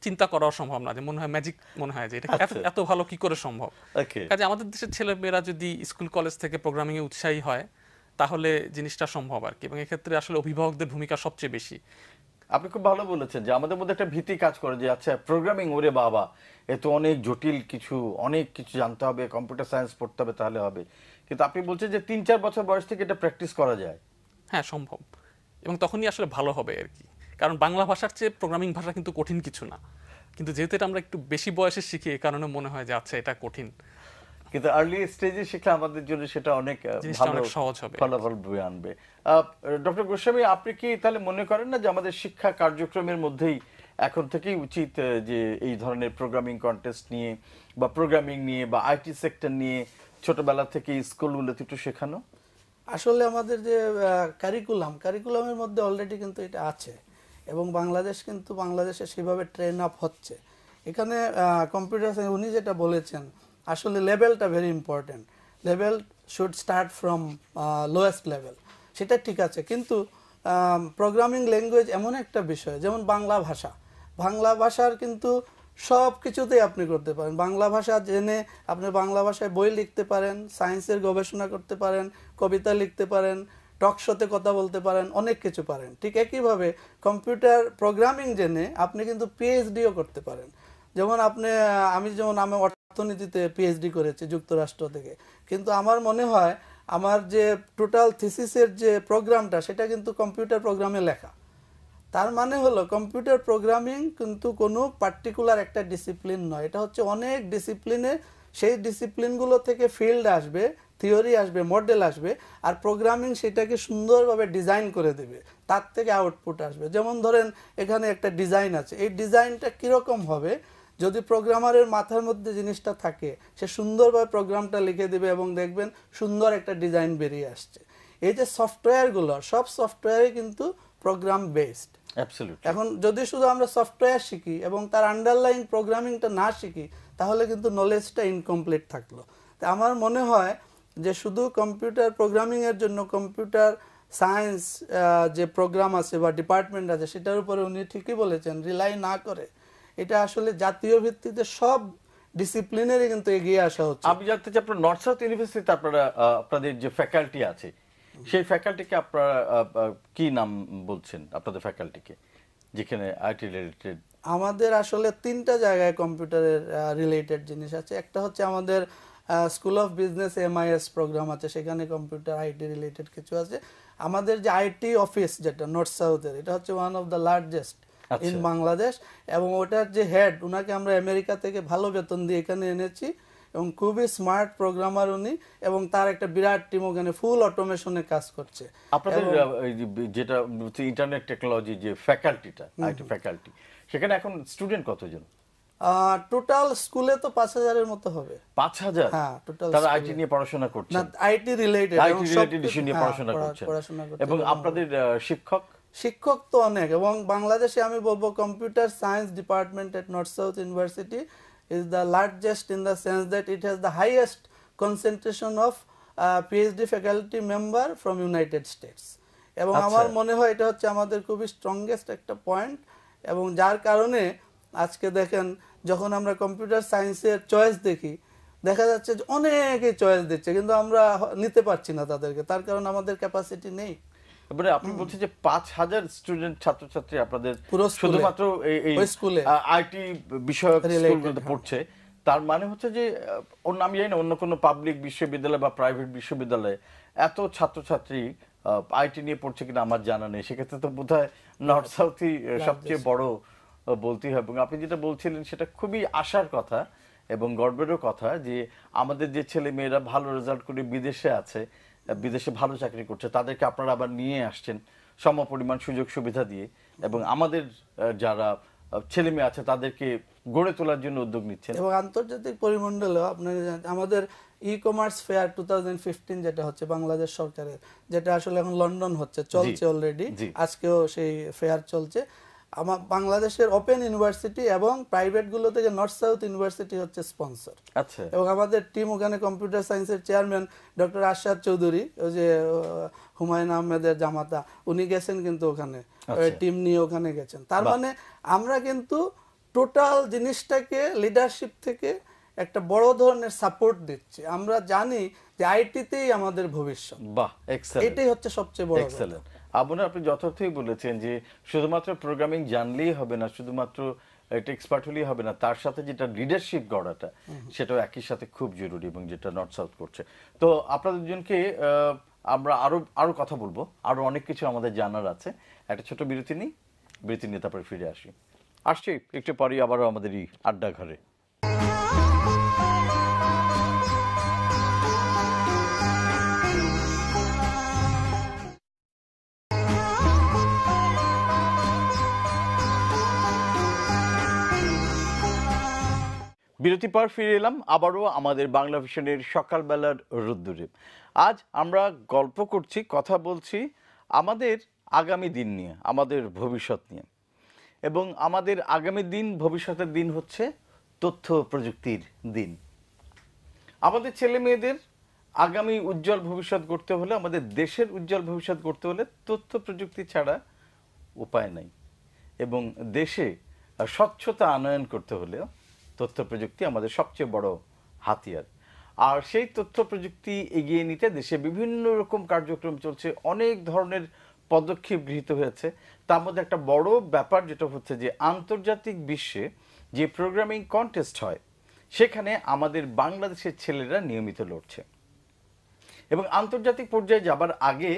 চিন্তা করাও সম্ভব না যে মনে হয় ম্যাজিক মনে হয় যে এটা এত আচ্ছা। ভালো কি করে সম্ভব কাজে আমাদের দেশের ছেলেমেয়েরা যদি স্কুল কলেজ থেকে প্রোগ্রামিংয়ে উৎসাহী হয় তাহলে জিনিসটা সম্ভব আর কি এবং এক্ষেত্রে আসলে অভিভাবকদের ভূমিকা সবচেয়ে বেশি আপনি খুব ভালো বলেছেন যে আমাদের মধ্যে একটা ভীতি কাজ করে যে আচ্ছা প্রোগ্রামিং ওরে বাবা এ তো অনেক জটিল কিছু অনেক কিছু জানতে হবে কম্পিউটার সায়েন্স পড়তে হবে তাহলে হবে কিন্তু আপনি বলছেন যে তিন চার বছর বয়স থেকে এটা প্র্যাকটিস করা যায় হ্যাঁ সম্ভব এবং তখনই আসলে ভালো হবে আর কি কারণ বাংলা ভাষার চেয়ে প্রোগ্রামিং ভাষা কিন্তু কঠিন কিছু না কিন্তু যেহেতু এটা আমরা একটু বেশি বয়সে শিখি এ কারণে মনে হয় যে আচ্ছা এটা কঠিন কিন্তু আর্লি স্টেজে শিখলে আমাদের জন্য সেটা অনেক সহজ হবে ফলাফল বয়ে আনবে ডক্টর গোস্বামী আপনি কি তাহলে মনে করেন না যে আমাদের শিক্ষা কার্যক্রমের মধ্যেই এখন থেকেই উচিত যে এই ধরনের প্রোগ্রামিং কন্টেস্ট নিয়ে বা প্রোগ্রামিং নিয়ে বা আইটি সেক্টর নিয়ে ছোটবেলা থেকে স্কুলগুলোতে একটু শেখানো আসলে আমাদের যে কারিকুলাম কারিকুলামের মধ্যে অলরেডি কিন্তু এটা আছে এবং বাংলাদেশ কিন্তু বাংলাদেশে সেভাবে ট্রেন আপ হচ্ছে এখানে কম্পিউটার সায়েন্স উনি যেটা বলেছেন আসলে লেভেলটা very important level should start from lowest level সেটা ঠিক আছে কিন্তু প্রোগ্রামিং ল্যাঙ্গুয়েজ এমন একটা বিষয় যেমন বাংলা ভাষা বাংলা ভাষার কিন্তু সব কিছুতেই আপনি করতে পারেন বাংলা ভাষা জেনে আপনি বাংলা ভাষায় বই লিখতে পারেন সায়েন্সের গবেষণা করতে পারেন কবিতা লিখতে পারেন টক শোতে কথা বলতে পারেন অনেক কিছু পারেন ঠিক একইভাবে কম্পিউটার প্রোগ্রামিং জেনে আপনি কিন্তু পিএইচডিও করতে পারেন যেমন আপনি আমি যেমন আমি অর্থনীতিতে পিএইচডি করেছি যুক্তরাষ্ট্র থেকে কিন্তু আমার মনে হয় আমার যে টোটাল থিসিসের যে প্রোগ্রামটা সেটা কিন্তু কম্পিউটার প্রোগ্রামে লেখা তার মানে হলো কম্পিউটার প্রোগ্রামিং কিন্তু কোনো পার্টিকুলার একটা ডিসিপ্লিন নয় এটা হচ্ছে অনেক ডিসিপ্লিনে সেই ডিসিপ্লিনগুলো থেকে ফিল্ড আসবে থিওরি আসবে মডেল আসবে আর প্রোগ্রামিং সেটাকে সুন্দরভাবে ডিজাইন করে দেবে তার থেকে আউটপুট আসবে যেমন ধরেন এখানে একটা ডিজাইন আছে এই ডিজাইনটা কীরকম হবে যদি প্রোগ্রামারের মাথার মধ্যে জিনিসটা থাকে সে সুন্দরভাবে প্রোগ্রামটা লিখে দেবে এবং দেখবেন সুন্দর একটা ডিজাইন বেরিয়ে আসছে এই যে সফটওয়্যারগুলো সব সফটওয়্যারে কিন্তু প্রোগ্রাম বেসড এখন যদি শুধু আমরা সফটওয়্যার শিখি এবং তার আন্ডারলাইন প্রোগ্রামিংটা না শিখি তাহলে কিন্তু নলেজটা ইনকমপ্লিট থাকলো তা আমার মনে হয় যে শুধু কম্পিউটার প্রোগ্রামিংয়ের জন্য কম্পিউটার সায়েন্স যে প্রোগ্রাম আছে বা ডিপার্টমেন্ট আছে সেটার উপরে উনি ঠিকই বলেছেন রিলাই না করে এটা আসলে জাতীয় ভিত্তিতে সব ডিসিপ্লিনেরই কিন্তু এগিয়ে আসা হচ্ছে আমি জানতে চাই আপনার নর্থ সাউথ ইউনিভার্সিটিতে আপনারা আপনাদের যে ফ্যাকাল্টি আছে সেই ফ্যাকাল্টিকে আপনারা কি নাম বলছেন আপনাদের ফ্যাকাল্টিকে যেখানে আইটি রিলেটেড আমাদের আসলে তিনটা জায়গায় কম্পিউটারের রিলেটেড জিনিস আছে একটা হচ্ছে আমাদের school of business MIS program আছে সেখানে কম্পিউটার আইটি রিলেটেড কিছু আছে আমাদের যে আইটি অফিস যেটা নর্থ সাউথের এটা হচ্ছে one of the largest in Bangladesh এবং ওটার যে হেড ওনাকে আমরা আমেরিকা থেকে ভালো বেতন দিয়ে এখানে এনেছি এবং খুবই স্মার্ট প্রোগ্রামার উনি এবং তার একটা বিরাট টিম ওখানে ফুল অটোমেশনে কাজ করছে আপনাদের যেটা ইন্টারনেট টেকনোলজি যে ফ্যাকাল্টিটা ফ্যাকাল্টি সেখানে এখন স্টুডেন্ট কতজন টোটাল স্কুলে তো পাঁচ হাজারের মতো হবে পাঁচ হাজার হ্যাঁ টোটাল তারা আইটি নিয়ে পড়াশোনা করছে না IT related IT related issue নিয়ে হ্যাঁ, পড়াশোনা করছে এবং আপনাদের শিক্ষক শিক্ষক তো অনেক এবং বাংলাদেশে আমি বলবো computer science department at north south university is the largest in the sense that it has the highest concentration of PhD faculty member from United States এবং আচ্ছা। আমার মনে হয় এটা হচ্ছে আমাদের খুবই স্ট্রংগেস্ট একটা পয়েন্ট এবং যার কারণে আজকে দেখেন যখন আমরা কম্পিউটার সায়েন্সের চয়েস দেখি দেখা যাচ্ছে যে অনেকে চয়েস দিচ্ছে কিন্তু আমরা নিতে পারছি না তাদেরকে তার কারণ আমাদের ক্যাপাসিটি নেই মানে আপনি বলছেন যে পাঁচ হাজার স্টুডেন্ট ছাত্রছাত্রী আপনাদের শুধুমাত্র এই স্কুলে আইটি বিষয়ক স্কুলগুলোতে হ্যাঁ। পড়ছে তার মানে হচ্ছে যে অন্য আমি জানি না অন্য কোনো পাবলিক বিশ্ববিদ্যালয় বা প্রাইভেট বিশ্ববিদ্যালয়ে এত ছাত্রছাত্রী আইটি নিয়ে পড়ছে কিনা আমার জানা নেই সেক্ষেত্রে তো বোধ হয় নর্থ সাউথই সবচেয়ে বড় বলতেই হয় এবং আপনি যেটা বলছিলেন সেটা খুবই আশার কথা এবং গর্বেরও কথা যে আমাদের যে ছেলে মেয়েরা ভালো রেজাল্ট করে বিদেশে আছে বিদেশে ভালো চাকরি করছে তাদেরকে আপনারা আবার নিয়ে আসছেন সম পরিমাণ সুযোগ সুবিধা দিয়ে এবং আমাদের যারা ছেলে মেয়ে আছে তাদেরকে গড়ে তোলার জন্য উদ্যোগ নিচ্ছেন এবং আন্তর্জাতিক পরিমণ্ডলে আপনারা আমাদের ই কমার্স ফেয়ার টু যেটা হচ্ছে বাংলাদেশ সরকারের যেটা আসলে এখন লন্ডন হচ্ছে চলছে অলরেডি আজকেও সেই ফেয়ার চলছে আমার বাংলাদেশের ওপেন ইউনিভার্সিটি এবং প্রাইভেট গুলো থেকে নর্থ সাউথ ইউনিভার্সিটি হচ্ছে স্পন্সর আচ্ছা এবং আমাদের টিম ওখানে কম্পিউটার সায়েন্সের চেয়ারম্যান ডক্টর আশাদ চৌধুরী ওই যে হুমায়ুন আহমেদের জামাতা উনি গেছেন কিন্তু ওখানে টিম আচ্ছা। নিয়ে ওখানে গেছেন তার মানে আমরা কিন্তু টোটাল জিনিসটাকে লিডারশিপ থেকে একটা বড় ধরনের সাপোর্ট দিচ্ছি আমরা জানি যে আইটিতেই আমাদের ভবিষ্যৎ বাহ এক্সেলেন্ট এটাই হচ্ছে সবচেয়ে বড় এক্সেলেন্ট আবুনা আপনি যথার্থই বলেছেন যে শুধুমাত্র প্রোগ্রামিং জানলেই হবে না শুধুমাত্র একটা এক্সপার্ট হলেই হবে না তার সাথে যেটা লিডারশিপ গড়াটা সেটাও একই সাথে খুব জরুরি এবং যেটা নর্থ সাউথ করছে তো আপনাদের জনকে আমরা আরও আরও কথা বলবো আরও অনেক কিছু আমাদের জানার আছে একটা ছোট বিরতি নিই বিরতি নিয়ে তারপরে ফিরে আসি আসছি একটু পরেই আবারও আমাদের এই আড্ডা ঘরে বিরতি পর ফিরে এলাম আবারও আমাদের বাংলা ভিশনের সকালবেলার রোদ্দুরে আজ আমরা গল্প করছি কথা বলছি আমাদের আগামী দিন নিয়ে আমাদের ভবিষ্যৎ নিয়ে এবং আমাদের আগামী দিন ভবিষ্যতের দিন হচ্ছে তথ্য প্রযুক্তির দিন আমাদের ছেলে মেয়েদের আগামী উজ্জ্বল ভবিষ্যৎ করতে হলে আমাদের দেশের উজ্জ্বল ভবিষ্যৎ করতে হলে তথ্য প্রযুক্তি ছাড়া উপায় নাই এবং দেশে স্বচ্ছতা আনয়ন করতে হলেও তথ্য প্রযুক্তি আমাদের সবচেয়ে বড় হাতিয়ার আর সেই তথ্য প্রযুক্তি এগিয়ে নিতে দেশে বিভিন্ন রকম কার্যক্রম চলছে অনেক ধরনের পদক্ষেপ গৃহীত হয়েছে তার মধ্যে একটা বড় ব্যাপার যেটা হচ্ছে যে আন্তর্জাতিক বিশ্বে যে প্রোগ্রামিং কন্টেস্ট হয় সেখানে আমাদের বাংলাদেশের ছেলেরা নিয়মিত লড়ছে এবং আন্তর্জাতিক পর্যায়ে যাবার আগে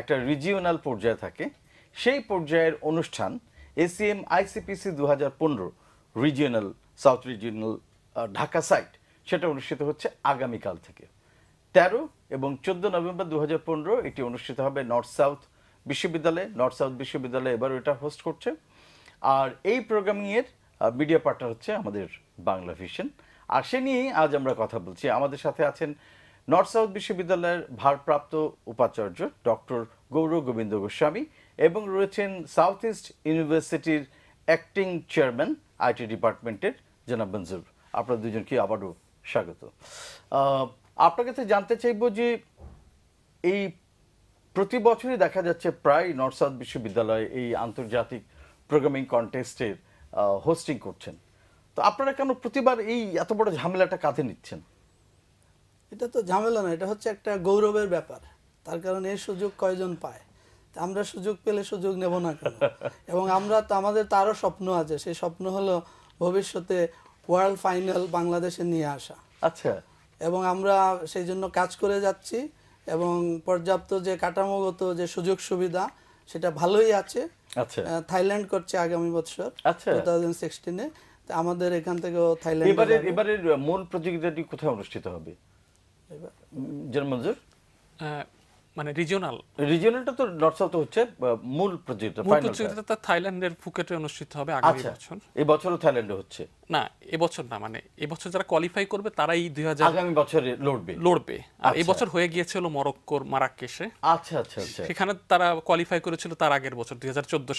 একটা রিজিওনাল পর্যায়ে থাকে সেই পর্যায়ের অনুষ্ঠান এসিএম আইসিপিসি দু regional south regional Dhaka site সেটা অনুষ্ঠিত হচ্ছে আগামীকাল থেকে তেরো এবং চোদ্দ নভেম্বর দু এটি অনুষ্ঠিত হবে নর্থ সাউথ বিশ্ববিদ্যালয়ে নর্থ সাউথ বিশ্ববিদ্যালয়ে এবার এটা হোস্ট করছে আর এই প্রোগ্রামিংয়ের মিডিয়া পার্টনার হচ্ছে আমাদের বাংলা ভিশন আর সে নিয়েই আজ আমরা কথা বলছি আমাদের সাথে আছেন নর্থ সাউথ বিশ্ববিদ্যালয়ের ভারপ্রাপ্ত উপাচার্য ডক্টর গৌরব গোবিন্দ গোস্বামী এবং রয়েছেন সাউথ ইস্ট ইউনিভার্সিটির অ্যাক্টিং চেয়ারম্যান আইটি ডিপার্টমেন্টের জনাব মঞ্জুর আপনার দুজনকে আবারও স্বাগত আপনার কাছে জানতে চাইব যে এই প্রতি বছরই দেখা যাচ্ছে প্রায় নর্থ সাউথ বিশ্ববিদ্যালয় এই আন্তর্জাতিক প্রোগ্রামিং কন্টেস্টের হোস্টিং করছেন তো আপনারা কেন প্রতিবার এই এত বড় ঝামেলাটা কাঁধে নিচ্ছেন এটা তো ঝামেলা না এটা হচ্ছে একটা গৌরবের ব্যাপার তার কারণে এই সুযোগ কয়জন পায় আমরা সুযোগ পেলে সুযোগ নেব না কেন এবং আমরা তো আমাদের তারও স্বপ্ন আছে সেই স্বপ্ন হলো ভবিষ্যতে ওয়ার্ল্ড ফাইনাল বাংলাদেশে নিয়ে আসা আচ্ছা এবং আমরা সেই জন্য কাজ করে যাচ্ছি এবং পর্যাপ্ত যে কাঠামোগত যে সুযোগ সুবিধা সেটা ভালোই আছে আচ্ছা থাইল্যান্ড করছে আগামী বছর আচ্ছা টু থাউজেন্ড সিক্সটিনে আমাদের এখান থেকেও থাইল্যান্ড এবারে এবারে মূল প্রতিযোগিতাটি কোথায় অনুষ্ঠিত হবে জার্মানজুর মানে রিজিওনাল রিজিওনালটা তো নর্থ সাউথ হচ্ছে মূল প্রতিযোগিতা মূল প্রতিযোগিতাটা থাইল্যান্ডের ফুকেটে অনুষ্ঠিত হবে আগামী আচ্ছা, বছর এই বছরও থাইল্যান্ডে হচ্ছে না এবছর না মানে এবছর যারা কোয়ালিফাই করবে তারাই দুই হাজার আগামী বছরে লড়বে লড়বে আর এবছর আচ্ছা। হয়ে গিয়েছিল মরক্কোর মারাকেশে আচ্ছা আচ্ছা আচ্ছা সেখানে তারা কোয়ালিফাই করেছিল তার আগের বছর দুই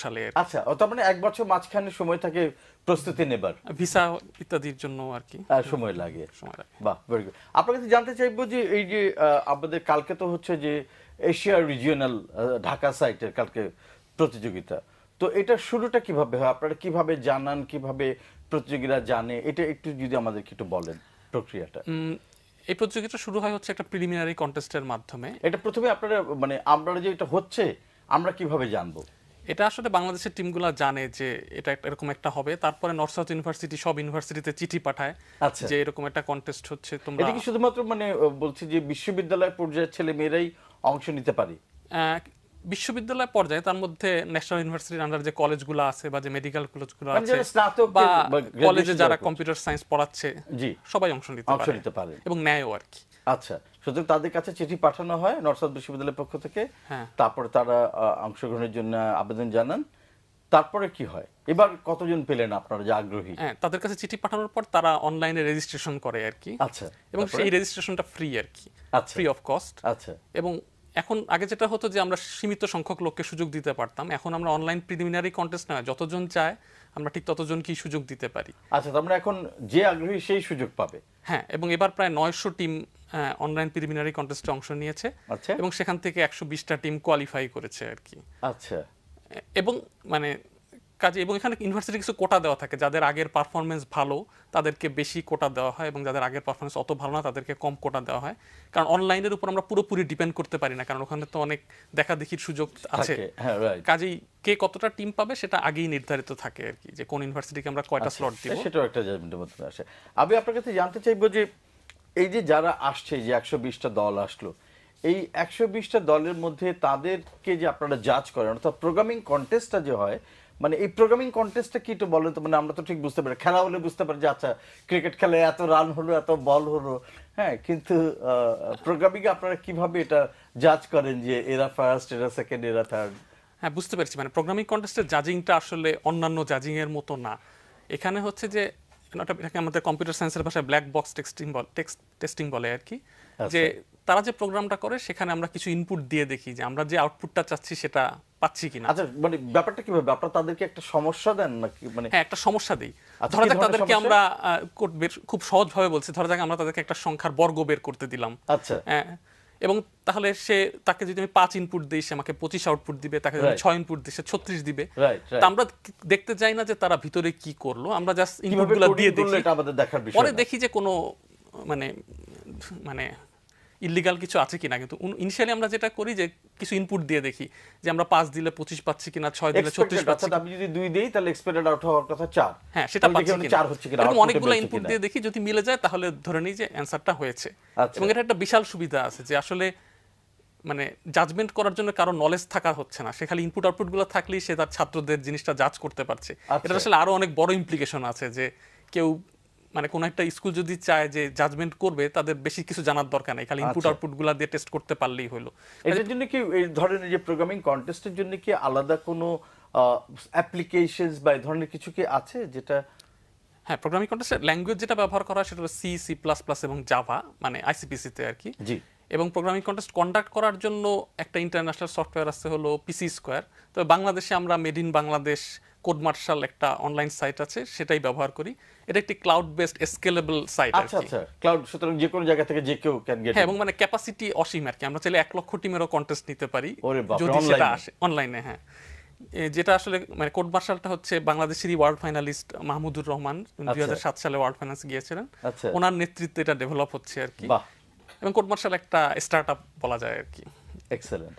সালে আচ্ছা তার মানে এক বছর মাঝখানে সময় থাকে প্রস্তুতি নেবার ভিসা ইত্যাদির জন্য আর কি সময় লাগে সময় লাগে বাহ আপনার কাছে জানতে চাইবো যে এই যে আপনাদের কালকে তো হচ্ছে যে এশিয়া রিজিওনাল ঢাকা সাইটের কালকে প্রতিযোগিতা তো এটা শুরুটা কিভাবে হয় আপনারা কিভাবে জানান কিভাবে প্রতিযোগীরা জানে এটা একটু যদি আমাদেরকে একটু বলেন প্রক্রিয়াটা এই প্রতিযোগিতা শুরু হয় হচ্ছে একটা প্রিলিমিনারি কন্টেস্টের মাধ্যমে এটা প্রথমে আপনারা মানে আপনারা যে এটা হচ্ছে আমরা কিভাবে জানবো এটা আসলে বাংলাদেশের টিমগুলো জানে যে এটা এরকম একটা হবে তারপরে নর্থ সাউথ ইউনিভার্সিটি সব ইউনিভার্সিটিতে চিঠি পাঠায় আচ্ছা। যে এরকম একটা কন্টেস্ট হচ্ছে তোমরা এটা কি শুধুমাত্র মানে বলছি যে বিশ্ববিদ্যালয় পর্যায়ের ছেলে মেয়েরাই অংশ নিতে পারে বিশ্ববিদ্যালয় পর্যায়ে তার মধ্যে ন্যাশনাল ইউনিভার্সিটির আন্ডার যে কলেজগুলো আছে বা যে মেডিকেল কলেজগুলো মানে আছে বা কলেজে যারা কম্পিউটার সায়েন্স পড়াচ্ছে সবাই অংশ নিতে পারে এবং ন্যায়ও আর কি আচ্ছা সুতরাং তাদের কাছে চিঠি পাঠানো হয় নর্থ বিশ্ববিদ্যালয়ের পক্ষ থেকে হ্যাঁ। তারপরে তারা অংশগ্রহণের জন্য আবেদন জানান তারপরে কি হয় এবার কতজন পেলেন আপনারা যে আগ্রহী হ্যাঁ তাদের কাছে চিঠি পাঠানোর পর তারা অনলাইনে রেজিস্ট্রেশন করে আর কি আচ্ছা এবং সেই রেজিস্ট্রেশনটা ফ্রি আর কি আচ্ছা। ফ্রি অফ কস্ট আচ্ছা এবং এখন আগে যেটা হতো যে আমরা সীমিত সংখ্যক লোককে সুযোগ দিতে পারতাম এখন আমরা অনলাইন প্রিলিমিনারি কন্টেস্ট নয় যতজন চায় আমরা ঠিক ততজনকেই সুযোগ দিতে পারি আচ্ছা আমরা মানে এখন যে আগ্রহী সেই সুযোগ পাবে হ্যাঁ এবং এবার প্রায় নয়শো টিম অনলাইন প্রিলিমিনারি কন্টেস্টে অংশ নিয়েছে আচ্ছা। এবং সেখান থেকে একশো বিশটা টিম কোয়ালিফাই করেছে আর কি আচ্ছা এবং মানে কাজে এবং এখানে ইউনিভার্সিটি কিছু কোটা দেওয়া থাকে যাদের আগের পারফরমেন্স ভালো তাদেরকে বেশি কোটা দেওয়া হয় এবং যাদের আগের পারফরমেন্স অত ভালো না তাদেরকে কম কোটা দেওয়া হয় কারণ অনলাইনের উপর আমরা পুরোপুরি ডিপেন্ড করতে পারি না কারণ ওখানে তো অনেক দেখা দেখির সুযোগ আছে হ্যাঁ, কাজেই কে কতটা টিম পাবে সেটা আগেই নির্ধারিত থাকে আর কি যে কোন ইউনিভার্সিটিকে আমরা কয়টা স্লট আচ্ছা, দিব সেটাও একটা জাজমেন্টের মধ্যে আসে আমি আপনার কাছে জানতে চাইবো যে এই যে যারা আসছে যে একশো বিশটা দল আসলো এই একশো বিশটা দলের মধ্যে তাদেরকে যে আপনারা জাজ করেন অর্থাৎ প্রোগ্রামিং কন্টেস্টটা যে হয় মানে এই প্রোগ্রামিং কন্টেস্টটা কি একটু বলেন তো মানে আমরা তো ঠিক বুঝতে পারি খেলা হলে বুঝতে পারি যে আচ্ছা ক্রিকেট খেলে এত রান হলো এত বল হলো হ্যাঁ কিন্তু প্রোগ্রামিংয়ে আপনারা কিভাবে এটা জাজ করেন যে এরা ফার্স্ট এরা সেকেন্ড এরা থার্ড হ্যাঁ বুঝতে পারছি মানে প্রোগ্রামিং কন্টেস্টের জাজিংটা আসলে অন্যান্য জাজিংয়ের মতো না এখানে হচ্ছে যে এটাকে আমাদের কম্পিউটার সায়েন্সের ভাষায় ব্ল্যাক বক্স টেক্সটিং বল টেক্সট টেস্টিং বলে আর কি আচ্ছা। যে তারা যে প্রোগ্রামটা করে সেখানে আমরা কিছু ইনপুট দিয়ে দেখি যে আমরা যে আউটপুটটা চাচ্ছি সেটা পাচ্ছি কিনা আচ্ছা মানে ব্যাপারটা কিভাবে আপনারা তাদেরকে একটা সমস্যা দেন নাকি মানে হ্যাঁ একটা সমস্যা দেই আচ্ছা, ধরা যাক তাদেরকে আমরা খুব সহজভাবে বলছি ধরা যাক আমরা তাদেরকে একটা সংখ্যার বর্গ বের করতে দিলাম আচ্ছা হ্যাঁ এবং তাহলে সে তাকে যদি আমি পাঁচ ইনপুট দিই সে আমাকে পঁচিশ আউটপুট দিবে তাকে যদি ছয় ইনপুট দিই সে ছত্রিশ দিবে আমরা দেখতে চাই না যে তারা ভিতরে কি করলো আমরা জাস্ট গুলো দিয়ে দেখি পরে দেখি যে কোনো মানে মানে ইলিগাল কিছু আছে কিনা কিন্তু ইনিশিয়ালি আমরা যেটা করি যে কিছু ইনপুট দিয়ে দেখি যে আমরা পাঁচ দিলে পঁচিশ পাচ্ছি কিনা ছয় দিলে ছত্রিশ পাচ্ছি আমি যদি দুই দিই তাহলে এক্সপেক্টেড আউট হওয়ার কথা চার হ্যাঁ সেটা পাচ্ছি কিনা চার হচ্ছে কিনা এরকম অনেকগুলো ইনপুট দিয়ে দেখি যদি মিলে যায় তাহলে ধরে নিই যে অ্যানসারটা হয়েছে আচ্ছা। এবং এটা একটা বিশাল সুবিধা আছে যে আসলে মানে জাজমেন্ট করার জন্য কারো নলেজ থাকা হচ্ছে না সে খালি ইনপুট আউটপুটগুলো থাকলেই সে তার ছাত্রদের জিনিসটা জাজ করতে পারছে আচ্ছা। এটা আসলে আরো অনেক বড় ইমপ্লিকেশন আছে যে কেউ মানে কোনো একটা স্কুল যদি চায় যে জাজমেন্ট করবে তাদের বেশি কিছু জানার দরকার নেই খালি ইনপুট আউটপুট আচ্ছা। গুলা দিয়ে টেস্ট করতে পারলেই হলো এটার জন্য কি এই ধরনের যে প্রোগ্রামিং কন্টেস্টের জন্য কি আলাদা কোনো অ্যাপ্লিকেশনস বা এই ধরনের কিছু কি আছে যেটা হ্যাঁ প্রোগ্রামিং কন্টেস্টে ল্যাঙ্গুয়েজ যেটা ব্যবহার করা সেটা হলো সি সি প্লাস প্লাস এবং জাভা মানে আইসিপিসিতে আর কি জি এবং প্রোগ্রামিং কন্টেস্ট কন্ডাক্ট করার জন্য একটা ইন্টারন্যাশনাল সফটওয়্যার আছে হলো পিসি স্কোয়ার তবে বাংলাদেশে আমরা made in Bangladesh code marshal একটা অনলাইন সাইট আছে সেটাই ব্যবহার করি এটা একটি ক্লাউড বেসড স্কেলেবল সাইট আচ্ছা আচ্ছা ক্লাউড সুতরাং যে কোনো জায়গা থেকে যে কেউ ক্যান গেট হ্যাঁ এবং মানে ক্যাপাসিটি অসীম আর কি আমরা চাইলে 1 লক্ষ টিমেরও কন্টেস্ট নিতে পারি যদি সেটা আসে অনলাইনে হ্যাঁ যেটা আসলে মানে কোড মার্শালটা হচ্ছে বাংলাদেশেরই ওয়ার্ল্ড ফাইনালিস্ট মাহমুদুর রহমান আচ্ছা। দুই সালে ওয়ার্ল্ড ফাইনালস গিয়েছিলেন আচ্ছা। ওনার নেতৃত্বে এটা ডেভেলপ হচ্ছে আর কি এবং কোড মার্শাল একটা স্টার্ট বলা যায় আর কি এক্সেলেন্ট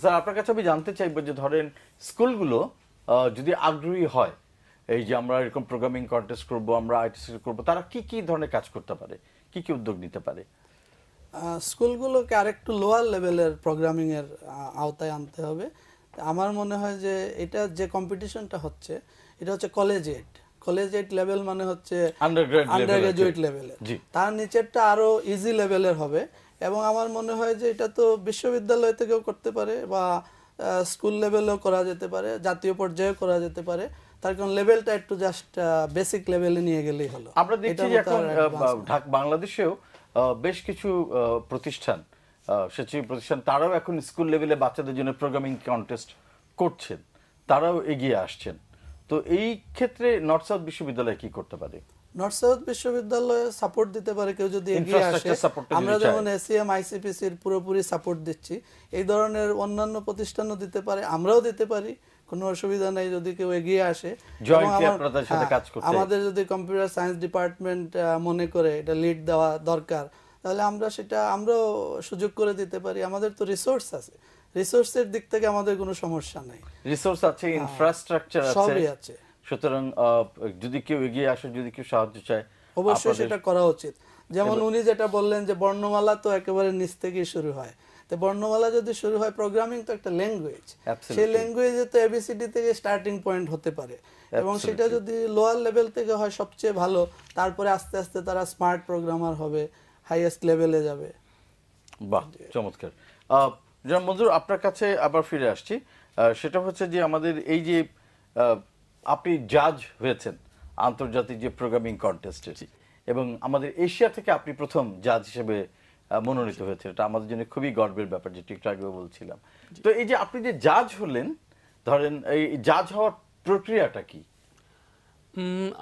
স্যার আপনার কাছে আমি জানতে চাইব যে ধরেন স্কুলগুলো যদি আগ্রহী হয় এই যে আমরা এরকম প্রোগ্রামিং কন্টেস্ট করব আমরা আইটিসি করব তারা কি কি ধরনের কাজ করতে পারে কি কি উদ্যোগ নিতে পারে স্কুলগুলোকে আরেকটু লোয়ার লেভেলের প্রোগ্রামিং এর আওতায় আনতে হবে আমার মনে হয় যে এটা যে কম্পিটিশনটা হচ্ছে এটা হচ্ছে কলেজিয়েট কলেজিয়েট লেভেল মানে হচ্ছে আন্ডারগ্রাজুয়েট লেভেলের তার নিচেরটা আরো ইজি লেভেলের হবে এবং আমার মনে হয় যে এটা তো বিশ্ববিদ্যালয় থেকেও করতে পারে বা স্কুল লেভেলেও করা যেতে পারে জাতীয় পর্যায়েও করা যেতে পারে তার কারণ লেভেলটা একটু জাস্ট বেসিক লেভেলে নিয়ে গেলেই হলো আমরা দেখছি এখন ঢাক বাংলাদেশেও বেশ কিছু প্রতিষ্ঠান স্বেচ্ছাসেবী প্রতিষ্ঠান তারাও এখন স্কুল লেভেলে বাচ্চাদের জন্য প্রোগ্রামিং কন্টেস্ট করছেন তারাও এগিয়ে আসছেন তো এই ক্ষেত্রে নর্থ সাউথ বিশ্ববিদ্যালয় কি করতে পারে নর্থ সাউথ বিশ্ববিদ্যালয়ে সাপোর্ট দিতে পারে কেউ যদি এগিয়ে আসে আমরা যেমন এসিএম আইসিপিসির e পুরোপুরি সাপোর্ট দিচ্ছি এই ধরনের অন্যান্য প্রতিষ্ঠানও দিতে পারে আমরাও দিতে পারি কোনো অসুবিধা নাই যদি কেউ এগিয়ে আসে হ্যাঁ, আমাদের যদি কম্পিউটার সায়েন্স ডিপার্টমেন্ট মনে করে এটা লিড দেওয়া দরকার তাহলে আমরা সেটা আমরাও সুযোগ করে দিতে পারি আমাদের তো রিসোর্স আছে রিসোর্সের দিক থেকে আমাদের কোনো সমস্যা নাই রিসোর্স আছে ইনফ্রাস্ট্রাকচার হ্যাঁ, আছে সবই আছে সুতরাং যদি কেউ এগিয়ে আসে যদি কেউ সাহায্য চায় অবশ্যই সেটা করা উচিত যেমন উনি যেটা বললেন যে বর্ণমালা তো একেবারে নিচ থেকেই শুরু হয় তো বর্ণমালা যদি শুরু হয় প্রোগ্রামিং তো একটা ল্যাঙ্গুয়েজ সেই ল্যাঙ্গুয়েজে তো এবিসিডি থেকে স্টার্টিং পয়েন্ট হতে পারে এবং সেটা যদি লোয়ার লেভেল থেকে হয় সবচেয়ে ভালো তারপরে আস্তে আস্তে তারা স্মার্ট প্রোগ্রামার হবে হাইয়েস্ট লেভেলে যাবে বাহ চমৎকার জনাব মঞ্জুর আপনার কাছে আবার ফিরে আসছি সেটা হচ্ছে যে আমাদের এই যে আপনি জাজ হয়েছেন আন্তর্জাতিক যে প্রোগ্রামিং কন্টেস্টে এবং আমাদের এশিয়া থেকে আপনি প্রথম জাজ হিসেবে মনোনীত হয়েছে এটা আমাদের জন্য খুবই গর্বের ব্যাপার যেটি একটু আগেও বলছিলাম তো এই যে আপনি যে জাজ হলেন ধরেন এই জাজ হওয়ার প্রক্রিয়াটা কি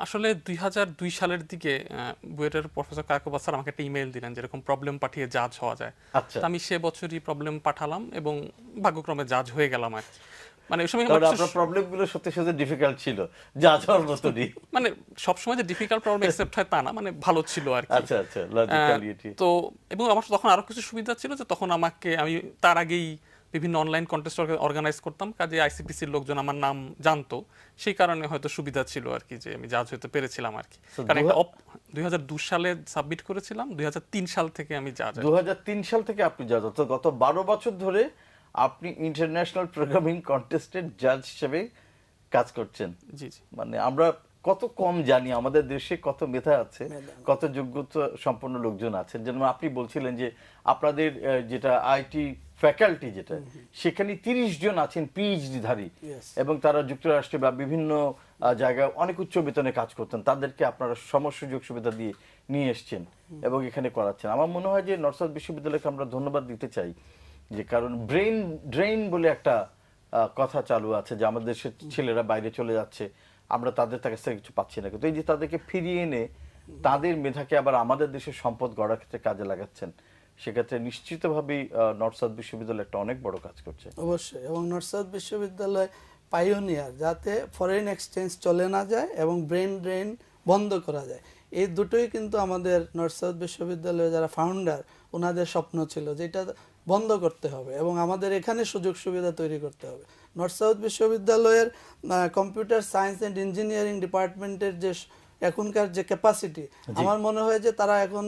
আসলে দুই সালের দিকে বুয়েটের প্রফেসর কাকুবা বাসার আমাকে একটা ইমেল দিলেন যেরকম প্রবলেম পাঠিয়ে জাজ হওয়া যায় আচ্ছা। আমি সে বছরই প্রবলেম পাঠালাম এবং ভাগ্যক্রমে জাজ হয়ে গেলাম আর মানে ওই সময় আপনার প্রবলেম গুলো সত্যি সত্যি ডিফিকাল্ট ছিল যা যাওয়ার মতনই মানে সব সময় যে ডিফিকাল্ট প্রবলেম एक्सेप्ट হয় তা না মানে ভালো ছিল আর কি আচ্ছা আচ্ছা লজিক্যালিটি তো এবং আমার তখন আরো কিছু সুবিধা ছিল যে তখন আমাকে আমি তার আগেই বিভিন্ন অনলাইন কন্টেস্ট অর্গানাইজ করতাম কাজে আইসিপিসির লোকজন আমার নাম জানতো সেই কারণে হয়তো সুবিধা ছিল আর কি যে আমি জাজ হইতে পেরেছিলাম আর কি কারণ একটা দুই হাজার সালে সাবমিট করেছিলাম দুই সাল থেকে আমি জাজ দু সাল থেকে আপনি জাজ গত বারো বছর ধরে আপনি ইন্টারন্যাশনাল প্রোগ্রামিং কন্টেস্টের জাজ হিসেবে কাজ করছেন জি জি মানে আমরা কত কম জানি আমাদের দেশে কত মেধা আছে কত যোগ্যতা সম্পন্ন লোকজন আছেন যেমন আপনি বলছিলেন যে আপনাদের যেটা আইটি ফ্যাকাল্টি যেটা সেখানে তিরিশ জন আছেন পিএইচডিধারী এবং তারা যুক্তরাষ্ট্রে বা বিভিন্ন জায়গায় অনেক উচ্চ বেতনে কাজ করতেন তাদেরকে আপনারা সমসুযোগ সুবিধা দিয়ে নিয়ে এসছেন এবং এখানে করাচ্ছেন আমার মনে হয় যে নর্থ সাউথ বিশ্ববিদ্যালয়কে আমরা ধন্যবাদ দিতে চাই যে কারণ ব্রেন ড্রেন বলে একটা কথা চালু আছে যে আমাদের দেশের ছেলেরা বাইরে চলে যাচ্ছে আমরা তাদের কাছ থেকে কিছু পাচ্ছি না কিন্তু এই যে তাদেরকে ফিরিয়ে এনে তাদের মেধাকে আবার আমাদের দেশের সম্পদ গড়ার ক্ষেত্রে কাজে লাগাচ্ছেন সেক্ষেত্রে নিশ্চিতভাবেই নর্থ সাউথ বিশ্ববিদ্যালয় একটা অনেক বড় কাজ করছে অবশ্যই এবং নর্থ সাউথ বিশ্ববিদ্যালয় পাইওনিয়ার যাতে ফরেন এক্সচেঞ্জ চলে না যায় এবং ব্রেন ড্রেন বন্ধ করা যায় এই দুটোই কিন্তু আমাদের নর্থ সাউথ যারা ফাউন্ডার ওনাদের স্বপ্ন ছিল যেটা বন্ধ করতে হবে এবং আমাদের এখানে সুযোগ সুবিধা তৈরি করতে হবে নর্থ সাউথ বিশ্ববিদ্যালয়ের কম্পিউটার সায়েন্স অ্যান্ড ইঞ্জিনিয়ারিং ডিপার্টমেন্টের যে এখনকার যে ক্যাপাসিটি আমার মনে হয় যে তারা এখন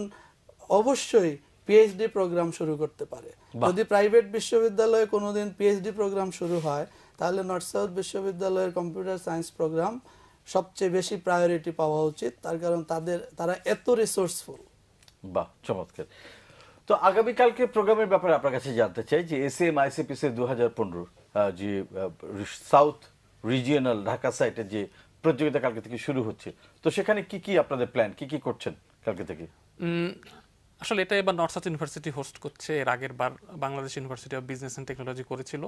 অবশ্যই পিএইচডি প্রোগ্রাম শুরু করতে পারে যদি প্রাইভেট বিশ্ববিদ্যালয়ে কোনোদিন পিএইচডি প্রোগ্রাম শুরু হয় তাহলে নর্থ সাউথ বিশ্ববিদ্যালয়ের কম্পিউটার সায়েন্স প্রোগ্রাম সবচেয়ে বেশি প্রায়োরিটি পাওয়া উচিত তার কারণ তাদের তারা এত রিসোর্সফুল বাহ চমৎকার তো আগামীকালকে প্রোগ্রামের ব্যাপারে আপনার কাছে জানতে চাই যে এস এম আইসিপিসি দু হাজার পনেরো যে সাউথ রিজিয়নাল ঢাকা সাইটের যে প্রতিযোগিতা কালকে থেকে শুরু হচ্ছে তো সেখানে কি কি আপনাদের প্ল্যান কি কি করছেন কালকে থেকে আসলে এটা এবার নর্থ সাউথ ইউনিভার্সিটি হোস্ট করছে এর আগের বার Bangladesh university of business and technology করেছিল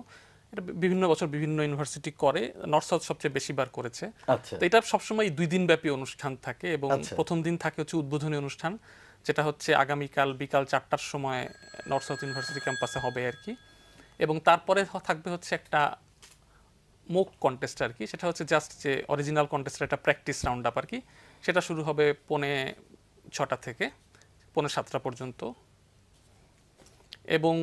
এটা বিভিন্ন বছর বিভিন্ন ইউনিভার্সিটি করে নর্থ সাউথ সবচেয়ে বেশি বার করেছে আচ্ছা। তো এটা সবসময় দুই দিন ব্যাপী অনুষ্ঠান থাকে এবং আচ্ছা। প্রথম দিন থাকে হচ্ছে উদ্বোধনী অনুষ্ঠান যেটা হচ্ছে আগামীকাল বিকাল চারটার সময় নর্থ সাউথ ইউনিভার্সিটি ক্যাম্পাসে হবে আর কি এবং তারপরে থাকবে হচ্ছে একটা মুক কন্টেস্ট আর কি সেটা হচ্ছে জাস্ট যে অরিজিনাল কন্টেস্টের একটা প্র্যাকটিস রাউন্ড আপ আর কি সেটা শুরু হবে পৌনে ছটা থেকে পৌনে সাতটা পর্যন্ত এবং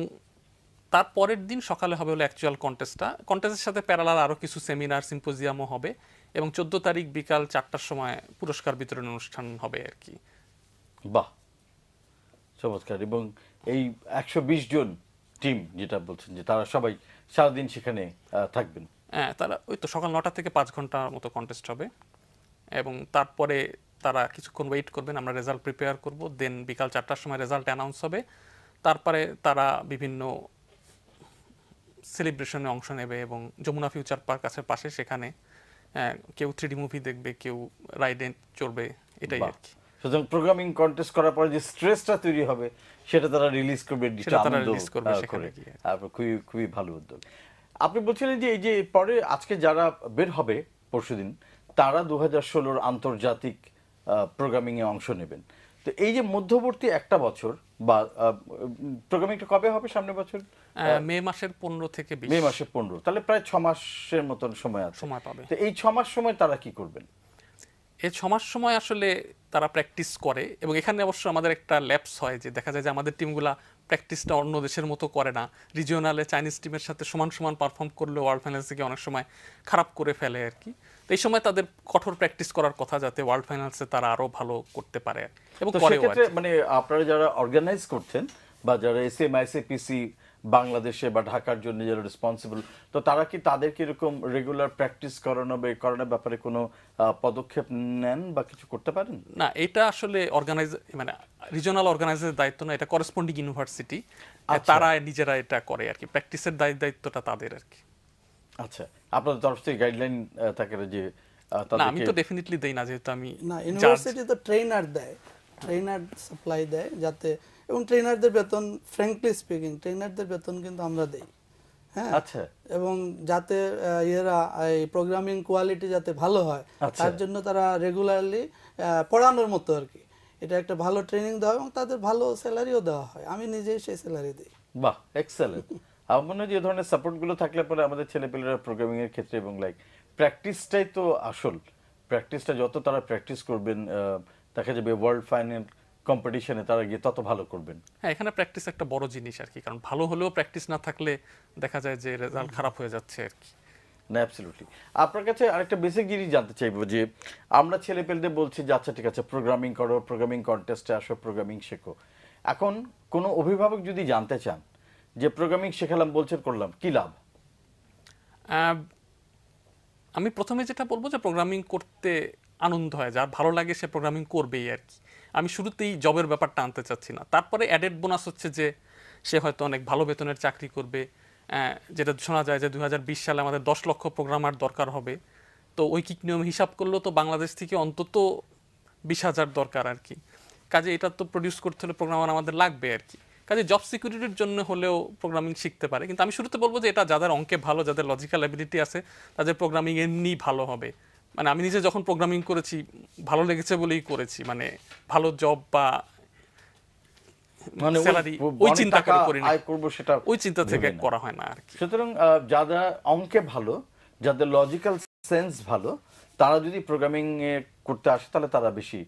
তার পরের দিন সকালে হবে হলো অ্যাকচুয়াল কন্টেস্টটা কন্টেস্টের সাথে প্যারালাল আরও কিছু সেমিনার সিম্পোজিয়ামও হবে এবং চোদ্দ তারিখ বিকাল চারটার সময় পুরস্কার বিতরণ অনুষ্ঠান হবে আর কি বাহ চমৎকার এবং এই একশো জন টিম যেটা বলছেন যে তারা সবাই সারাদিন সেখানে থাকবেন হ্যাঁ তারা ওই তো সকাল নটা থেকে পাঁচ ঘন্টার মতো কন্টেস্ট হবে এবং তারপরে তারা কিছুক্ষণ ওয়েট করবেন আমরা রেজাল্ট প্রিপেয়ার করব দেন বিকাল চারটার সময় রেজাল্ট অ্যানাউন্স হবে তারপরে তারা বিভিন্ন সেলিব্রেশনে অংশ নেবে এবং যমুনা ফিউচার পার্ক আছে পাশে সেখানে কেউ থ্রিডি মুভি দেখবে কেউ রাইডে চড়বে এটাই আর কি সুতরাং প্রোগ্রামিং কন্টেস্ট করার পরে যে স্ট্রেসটা তৈরি হবে সেটা তারা রিলিজ করবে খুবই খুবই ভালো উদ্যোগ আপনি বলছিলেন যে এই যে পরে আজকে যারা বের হবে পরশুদিন তারা দু হাজার ষোলোর আন্তর্জাতিক প্রোগ্রামিংয়ে অংশ নেবেন তো এই যে মধ্যবর্তী একটা বছর বা প্রোগ্রামিংটা কবে হবে সামনে বছর মে মাসের পনেরো থেকে মে মাসের পনেরো তাহলে প্রায় ছ মাসের মতন সময় আছে সময় পাবে তো এই ছ মাস সময় তারা কি করবেন এই ছ মাস সময় আসলে তারা প্র্যাকটিস করে এবং এখানে অবশ্য আমাদের একটা ল্যাপস হয় যে দেখা যায় যে আমাদের টিমগুলা প্র্যাকটিসটা অন্য দেশের মতো করে না রিজিওনালে চাইনিজ টিমের সাথে সমান সমান পারফর্ম করলে ওয়ার্ল্ড ফাইনালস থেকে অনেক সময় খারাপ করে ফেলে আর কি তো এই সময় তাদের কঠোর প্র্যাকটিস করার কথা যাতে ওয়ার্ল্ড ফাইনালসে তারা আরও ভালো করতে পারে এবং মানে আপনারা যারা অর্গানাইজ করছেন বা যারা পিসি বাংলাদেশে বা ঢাকার জন্য যারা রেসপন্সিবল তো তারা কি তাদেরকে এরকম রেগুলার প্র্যাকটিস করানো বা করানোর ব্যাপারে কোনো পদক্ষেপ নেন বা কিছু করতে পারেন না এটা আসলে অর্গানাইজ মানে রিজনাল অর্গানাইজারের দায়িত্ব না এটা করেসপন্ডিং আচ্ছা। ইউনিভার্সিটি তারা নিজেরা এটা করে আর কি প্র্যাকটিসের দায়িত্বটা তাদের আর কি আচ্ছা আপনাদের তরফ থেকে গাইডলাইন থাকে যে না আমি তো ডেফিনেটলি দেই না যেহেতু আমি না ইউনিভার্সিটি তো ট্রেনার দেয় ট্রেনার সাপ্লাই দেয় যাতে এবং ট্রেনারদের বেতন ফ্র্যাঙ্কলি স্পিকিং ট্রেনারদের বেতন কিন্তু আমরা দেই হ্যাঁ আচ্ছা এবং যাতে ইয়েরা এই প্রোগ্রামিং কোয়ালিটি যাতে ভালো হয় আচ্ছা। তার জন্য তারা রেগুলারলি পড়ানোর মতো আর কি এটা একটা ভালো ট্রেনিং দেওয়া এবং তাদের ভালো স্যালারিও দেওয়া হয় আমি নিজেই সেই স্যালারি দিই বাহ এক্সেলেন্ট আমার মনে হয় যে ধরনের সাপোর্টগুলো থাকলে পরে আমাদের ছেলেপেলেরা প্রোগ্রামিংয়ের ক্ষেত্রে এবং লাইক প্র্যাকটিসটাই তো আসল প্র্যাকটিসটা যত তারা প্র্যাকটিস করবেন দেখা যাবে ওয়ার্ল্ড ফাইনাল কম্পিটিশনে তারা গিয়ে তত ভালো করবেন হ্যাঁ এখানে প্র্যাকটিস একটা বড় জিনিস আর কি কারণ ভালো হলেও প্র্যাকটিস না থাকলে দেখা যায় যে রেজাল্ট খারাপ হয়ে যাচ্ছে আর কি না অ্যাবসলিউটলি আপনার কাছে আরেকটা বেসিক জিনিস জানতে চাইবো যে আমরা ছেলেপেলেদের বলছি যে আচ্ছা ঠিক আছে প্রোগ্রামিং করো প্রোগ্রামিং কন্টেস্টে আসো প্রোগ্রামিং শেখো এখন কোনো অভিভাবক যদি জানতে চান যে প্রোগ্রামিং শেখালাম বলছে করলাম কি লাভ আমি প্রথমে যেটা বলবো যে প্রোগ্রামিং করতে আনন্দ হয় যার ভালো লাগে সে প্রোগ্রামিং করবেই আর কি আমি শুরুতেই জবের ব্যাপারটা আনতে চাচ্ছি না তারপরে অ্যাডেড বোনাস হচ্ছে যে সে হয়তো অনেক ভালো বেতনের চাকরি করবে যেটা শোনা যায় যে দু সালে আমাদের দশ লক্ষ প্রোগ্রামার দরকার হবে তো ঐকিক নিয়ম হিসাব করলেও তো বাংলাদেশ থেকে অন্তত বিশ হাজার দরকার আর কি কাজে এটা তো প্রডিউস করতে হলে প্রোগ্রামার আমাদের লাগবে আর কি কাজে জব সিকিউরিটির জন্য হলেও প্রোগ্রামিং শিখতে পারে কিন্তু আমি শুরুতে বলবো যে এটা যাদের অঙ্কে ভালো যাদের লজিক্যাল অ্যাবিলিটি আছে তাদের প্রোগ্রামিং এমনি ভালো হবে মানে আমি নিজে যখন প্রোগ্রামিং করেছি ভালো লেগেছে বলেই করেছি মানে ভালো জব বা মানে ওই চিন্তা করে করব সেটা ওই চিন্তা থেকে করা হয় না আর কি সুতরাং যারা অঙ্কে ভালো যাদের লজিক্যাল সেন্স ভালো তারা যদি প্রোগ্রামিং করতে আসে তাহলে তারা বেশি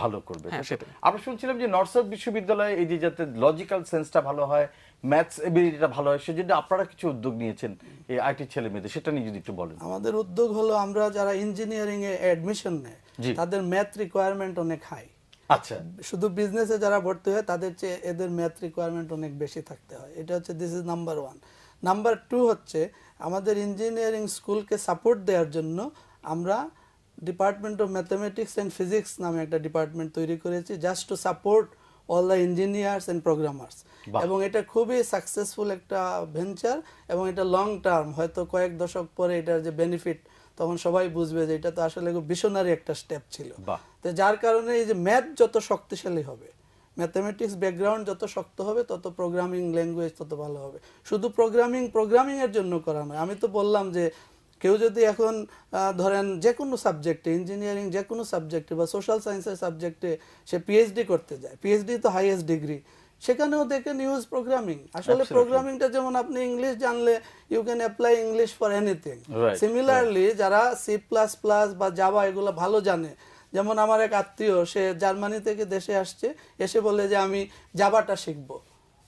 ভালো করবে হ্যাঁ, আমরা শুনছিলাম যে নর্থ সাউথ বিশ্ববিদ্যালয়ে এই যে যাতে লজিক্যাল সেন্সটা ভালো হয় ম্যাথস এবিলিটিটা ভালো হয় সেজন্য আপনারা কিছু উদ্যোগ নিয়েছেন এই আইটি ছেলে মেয়েদের সেটা নিয়ে যদি একটু বলেন আমাদের উদ্যোগ হলো আমরা যারা ইঞ্জিনিয়ারিং এ অ্যাডমিশন নেয় তাদের ম্যাথ রিকোয়ারমেন্ট অনেক হাই আচ্ছা শুধু বিজনেসে যারা ভর্তি হয় তাদের চেয়ে এদের ম্যাথ রিকোয়ারমেন্ট অনেক বেশি থাকতে হয় এটা হচ্ছে this is number one number two হচ্ছে আমাদের ইঞ্জিনিয়ারিং স্কুলকে সাপোর্ট দেওয়ার জন্য আমরা department of mathematics and physics নামে একটা ডিপার্টমেন্ট তৈরি করেছি just to support all the engineers and programmers এবং এটা খুবই সাকসেসফুল একটা ভেঞ্চার এবং এটা লং টার্ম হয়তো কয়েক দশক পরে এটার যে বেনিফিট তখন সবাই বুঝবে যে এটা তো আসলে বিশনারি একটা স্টেপ ছিল তো যার কারণে এই যে ম্যাথ যত শক্তিশালী হবে ম্যাথামেটিক্স ব্যাকগ্রাউন্ড যত শক্ত হবে তত প্রোগ্রামিং ল্যাঙ্গুয়েজ তত ভালো হবে শুধু প্রোগ্রামিং প্রোগ্রামিংয়ের জন্য করা নয় আমি তো বললাম যে কেউ যদি এখন ধরেন যে কোনো সাবজেক্টে ইঞ্জিনিয়ারিং যে কোনো সাবজেক্টে বা সোশ্যাল সায়েন্সের সাবজেক্টে সে পিএইচডি করতে যায় পিএইচডি তো হাইয়েস্ট ডিগ্রি সেখানেও দেখে নিউজ প্রোগ্রামিং আসলে প্রোগ্রামিংটা যেমন আপনি ইংলিশ জানলে you can apply English for anything similarly যারা সি প্লাস প্লাস বা জাবা এগুলো ভালো জানে যেমন আমার এক আত্মীয় সে জার্মানি থেকে দেশে আসছে এসে বলে যে আমি জাবাটা শিখবো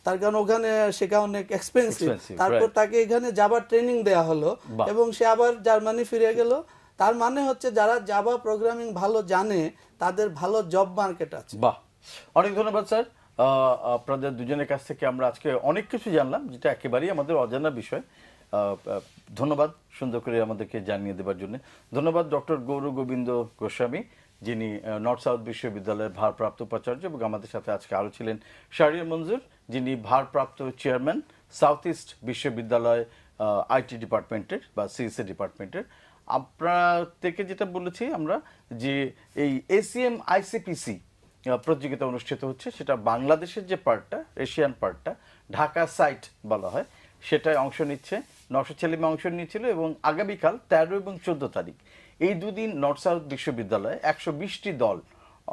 তার কারণ ওখানে শেখা অনেক এক্সপেন্সিভ তারপর তাকে এখানে যাবার ট্রেনিং দেয়া হলো এবং সে আবার জার্মানি ফিরে গেল তার মানে হচ্ছে যারা জাভা প্রোগ্রামিং ভালো জানে তাদের ভালো জব মার্কেট আছে বাহ অনেক ধন্যবাদ স্যার আপনাদের দুজনের কাছ থেকে আমরা আজকে অনেক কিছু জানলাম যেটা একেবারেই আমাদের অজানা বিষয় ধন্যবাদ সুন্দর করে আমাদেরকে জানিয়ে দেবার জন্য ধন্যবাদ ডক্টর গৌর গোবিন্দ গোস্বামী যিনি নর্থ সাউথ বিশ্ববিদ্যালয়ের ভারপ্রাপ্ত উপাচার্য এবং আমাদের সাথে আজকে আরও ছিলেন শারিয়া মঞ্জুর যিনি ভারপ্রাপ্ত চেয়ারম্যান সাউথ ইস্ট বিশ্ববিদ্যালয় আইটি ডিপার্টমেন্টের বা সিএসএ e ডিপার্টমেন্টের আপনার থেকে যেটা বলেছি আমরা যে এই এসিএম আইসিপিসি প্রতিযোগিতা অনুষ্ঠিত হচ্ছে সেটা বাংলাদেশের যে পার্টটা এশিয়ান পার্টটা ঢাকা সাইট বলা হয় সেটায় অংশ নিচ্ছে নশো ছেলেমে অংশ নিয়েছিল এবং আগামীকাল তেরো এবং চোদ্দ তারিখ এই দুদিন নর্থ সাউথ বিশ্ববিদ্যালয়ে একশো বিশটি দল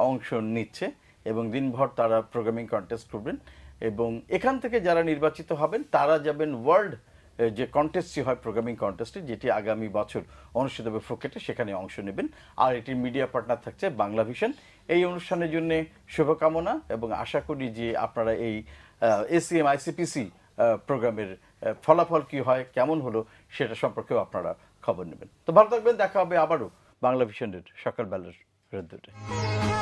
অংশ নিচ্ছে এবং দিনভর তারা প্রোগ্রামিং কন্টেস্ট করবেন এবং এখান থেকে যারা নির্বাচিত হবেন তারা যাবেন ওয়ার্ল্ড যে কন্টেস্টটি হয় প্রোগ্রামিং কন্টেস্টটি যেটি আগামী বছর অনুষ্ঠিত হবে ফুকেটে সেখানে অংশ নেবেন আর এটি মিডিয়া পার্টনার থাকছে বাংলা ভিশন এই অনুষ্ঠানের জন্য শুভকামনা এবং আশা করি যে আপনারা এই এসিএম আইসিপিসি প্রোগ্রামের ফলাফল কি হয় কেমন হলো সেটা সম্পর্কেও আপনারা খবর নেবেন তো ভালো থাকবেন দেখা হবে আবারও বাংলা ভিশনের সকালবেলার রোদ্দুটে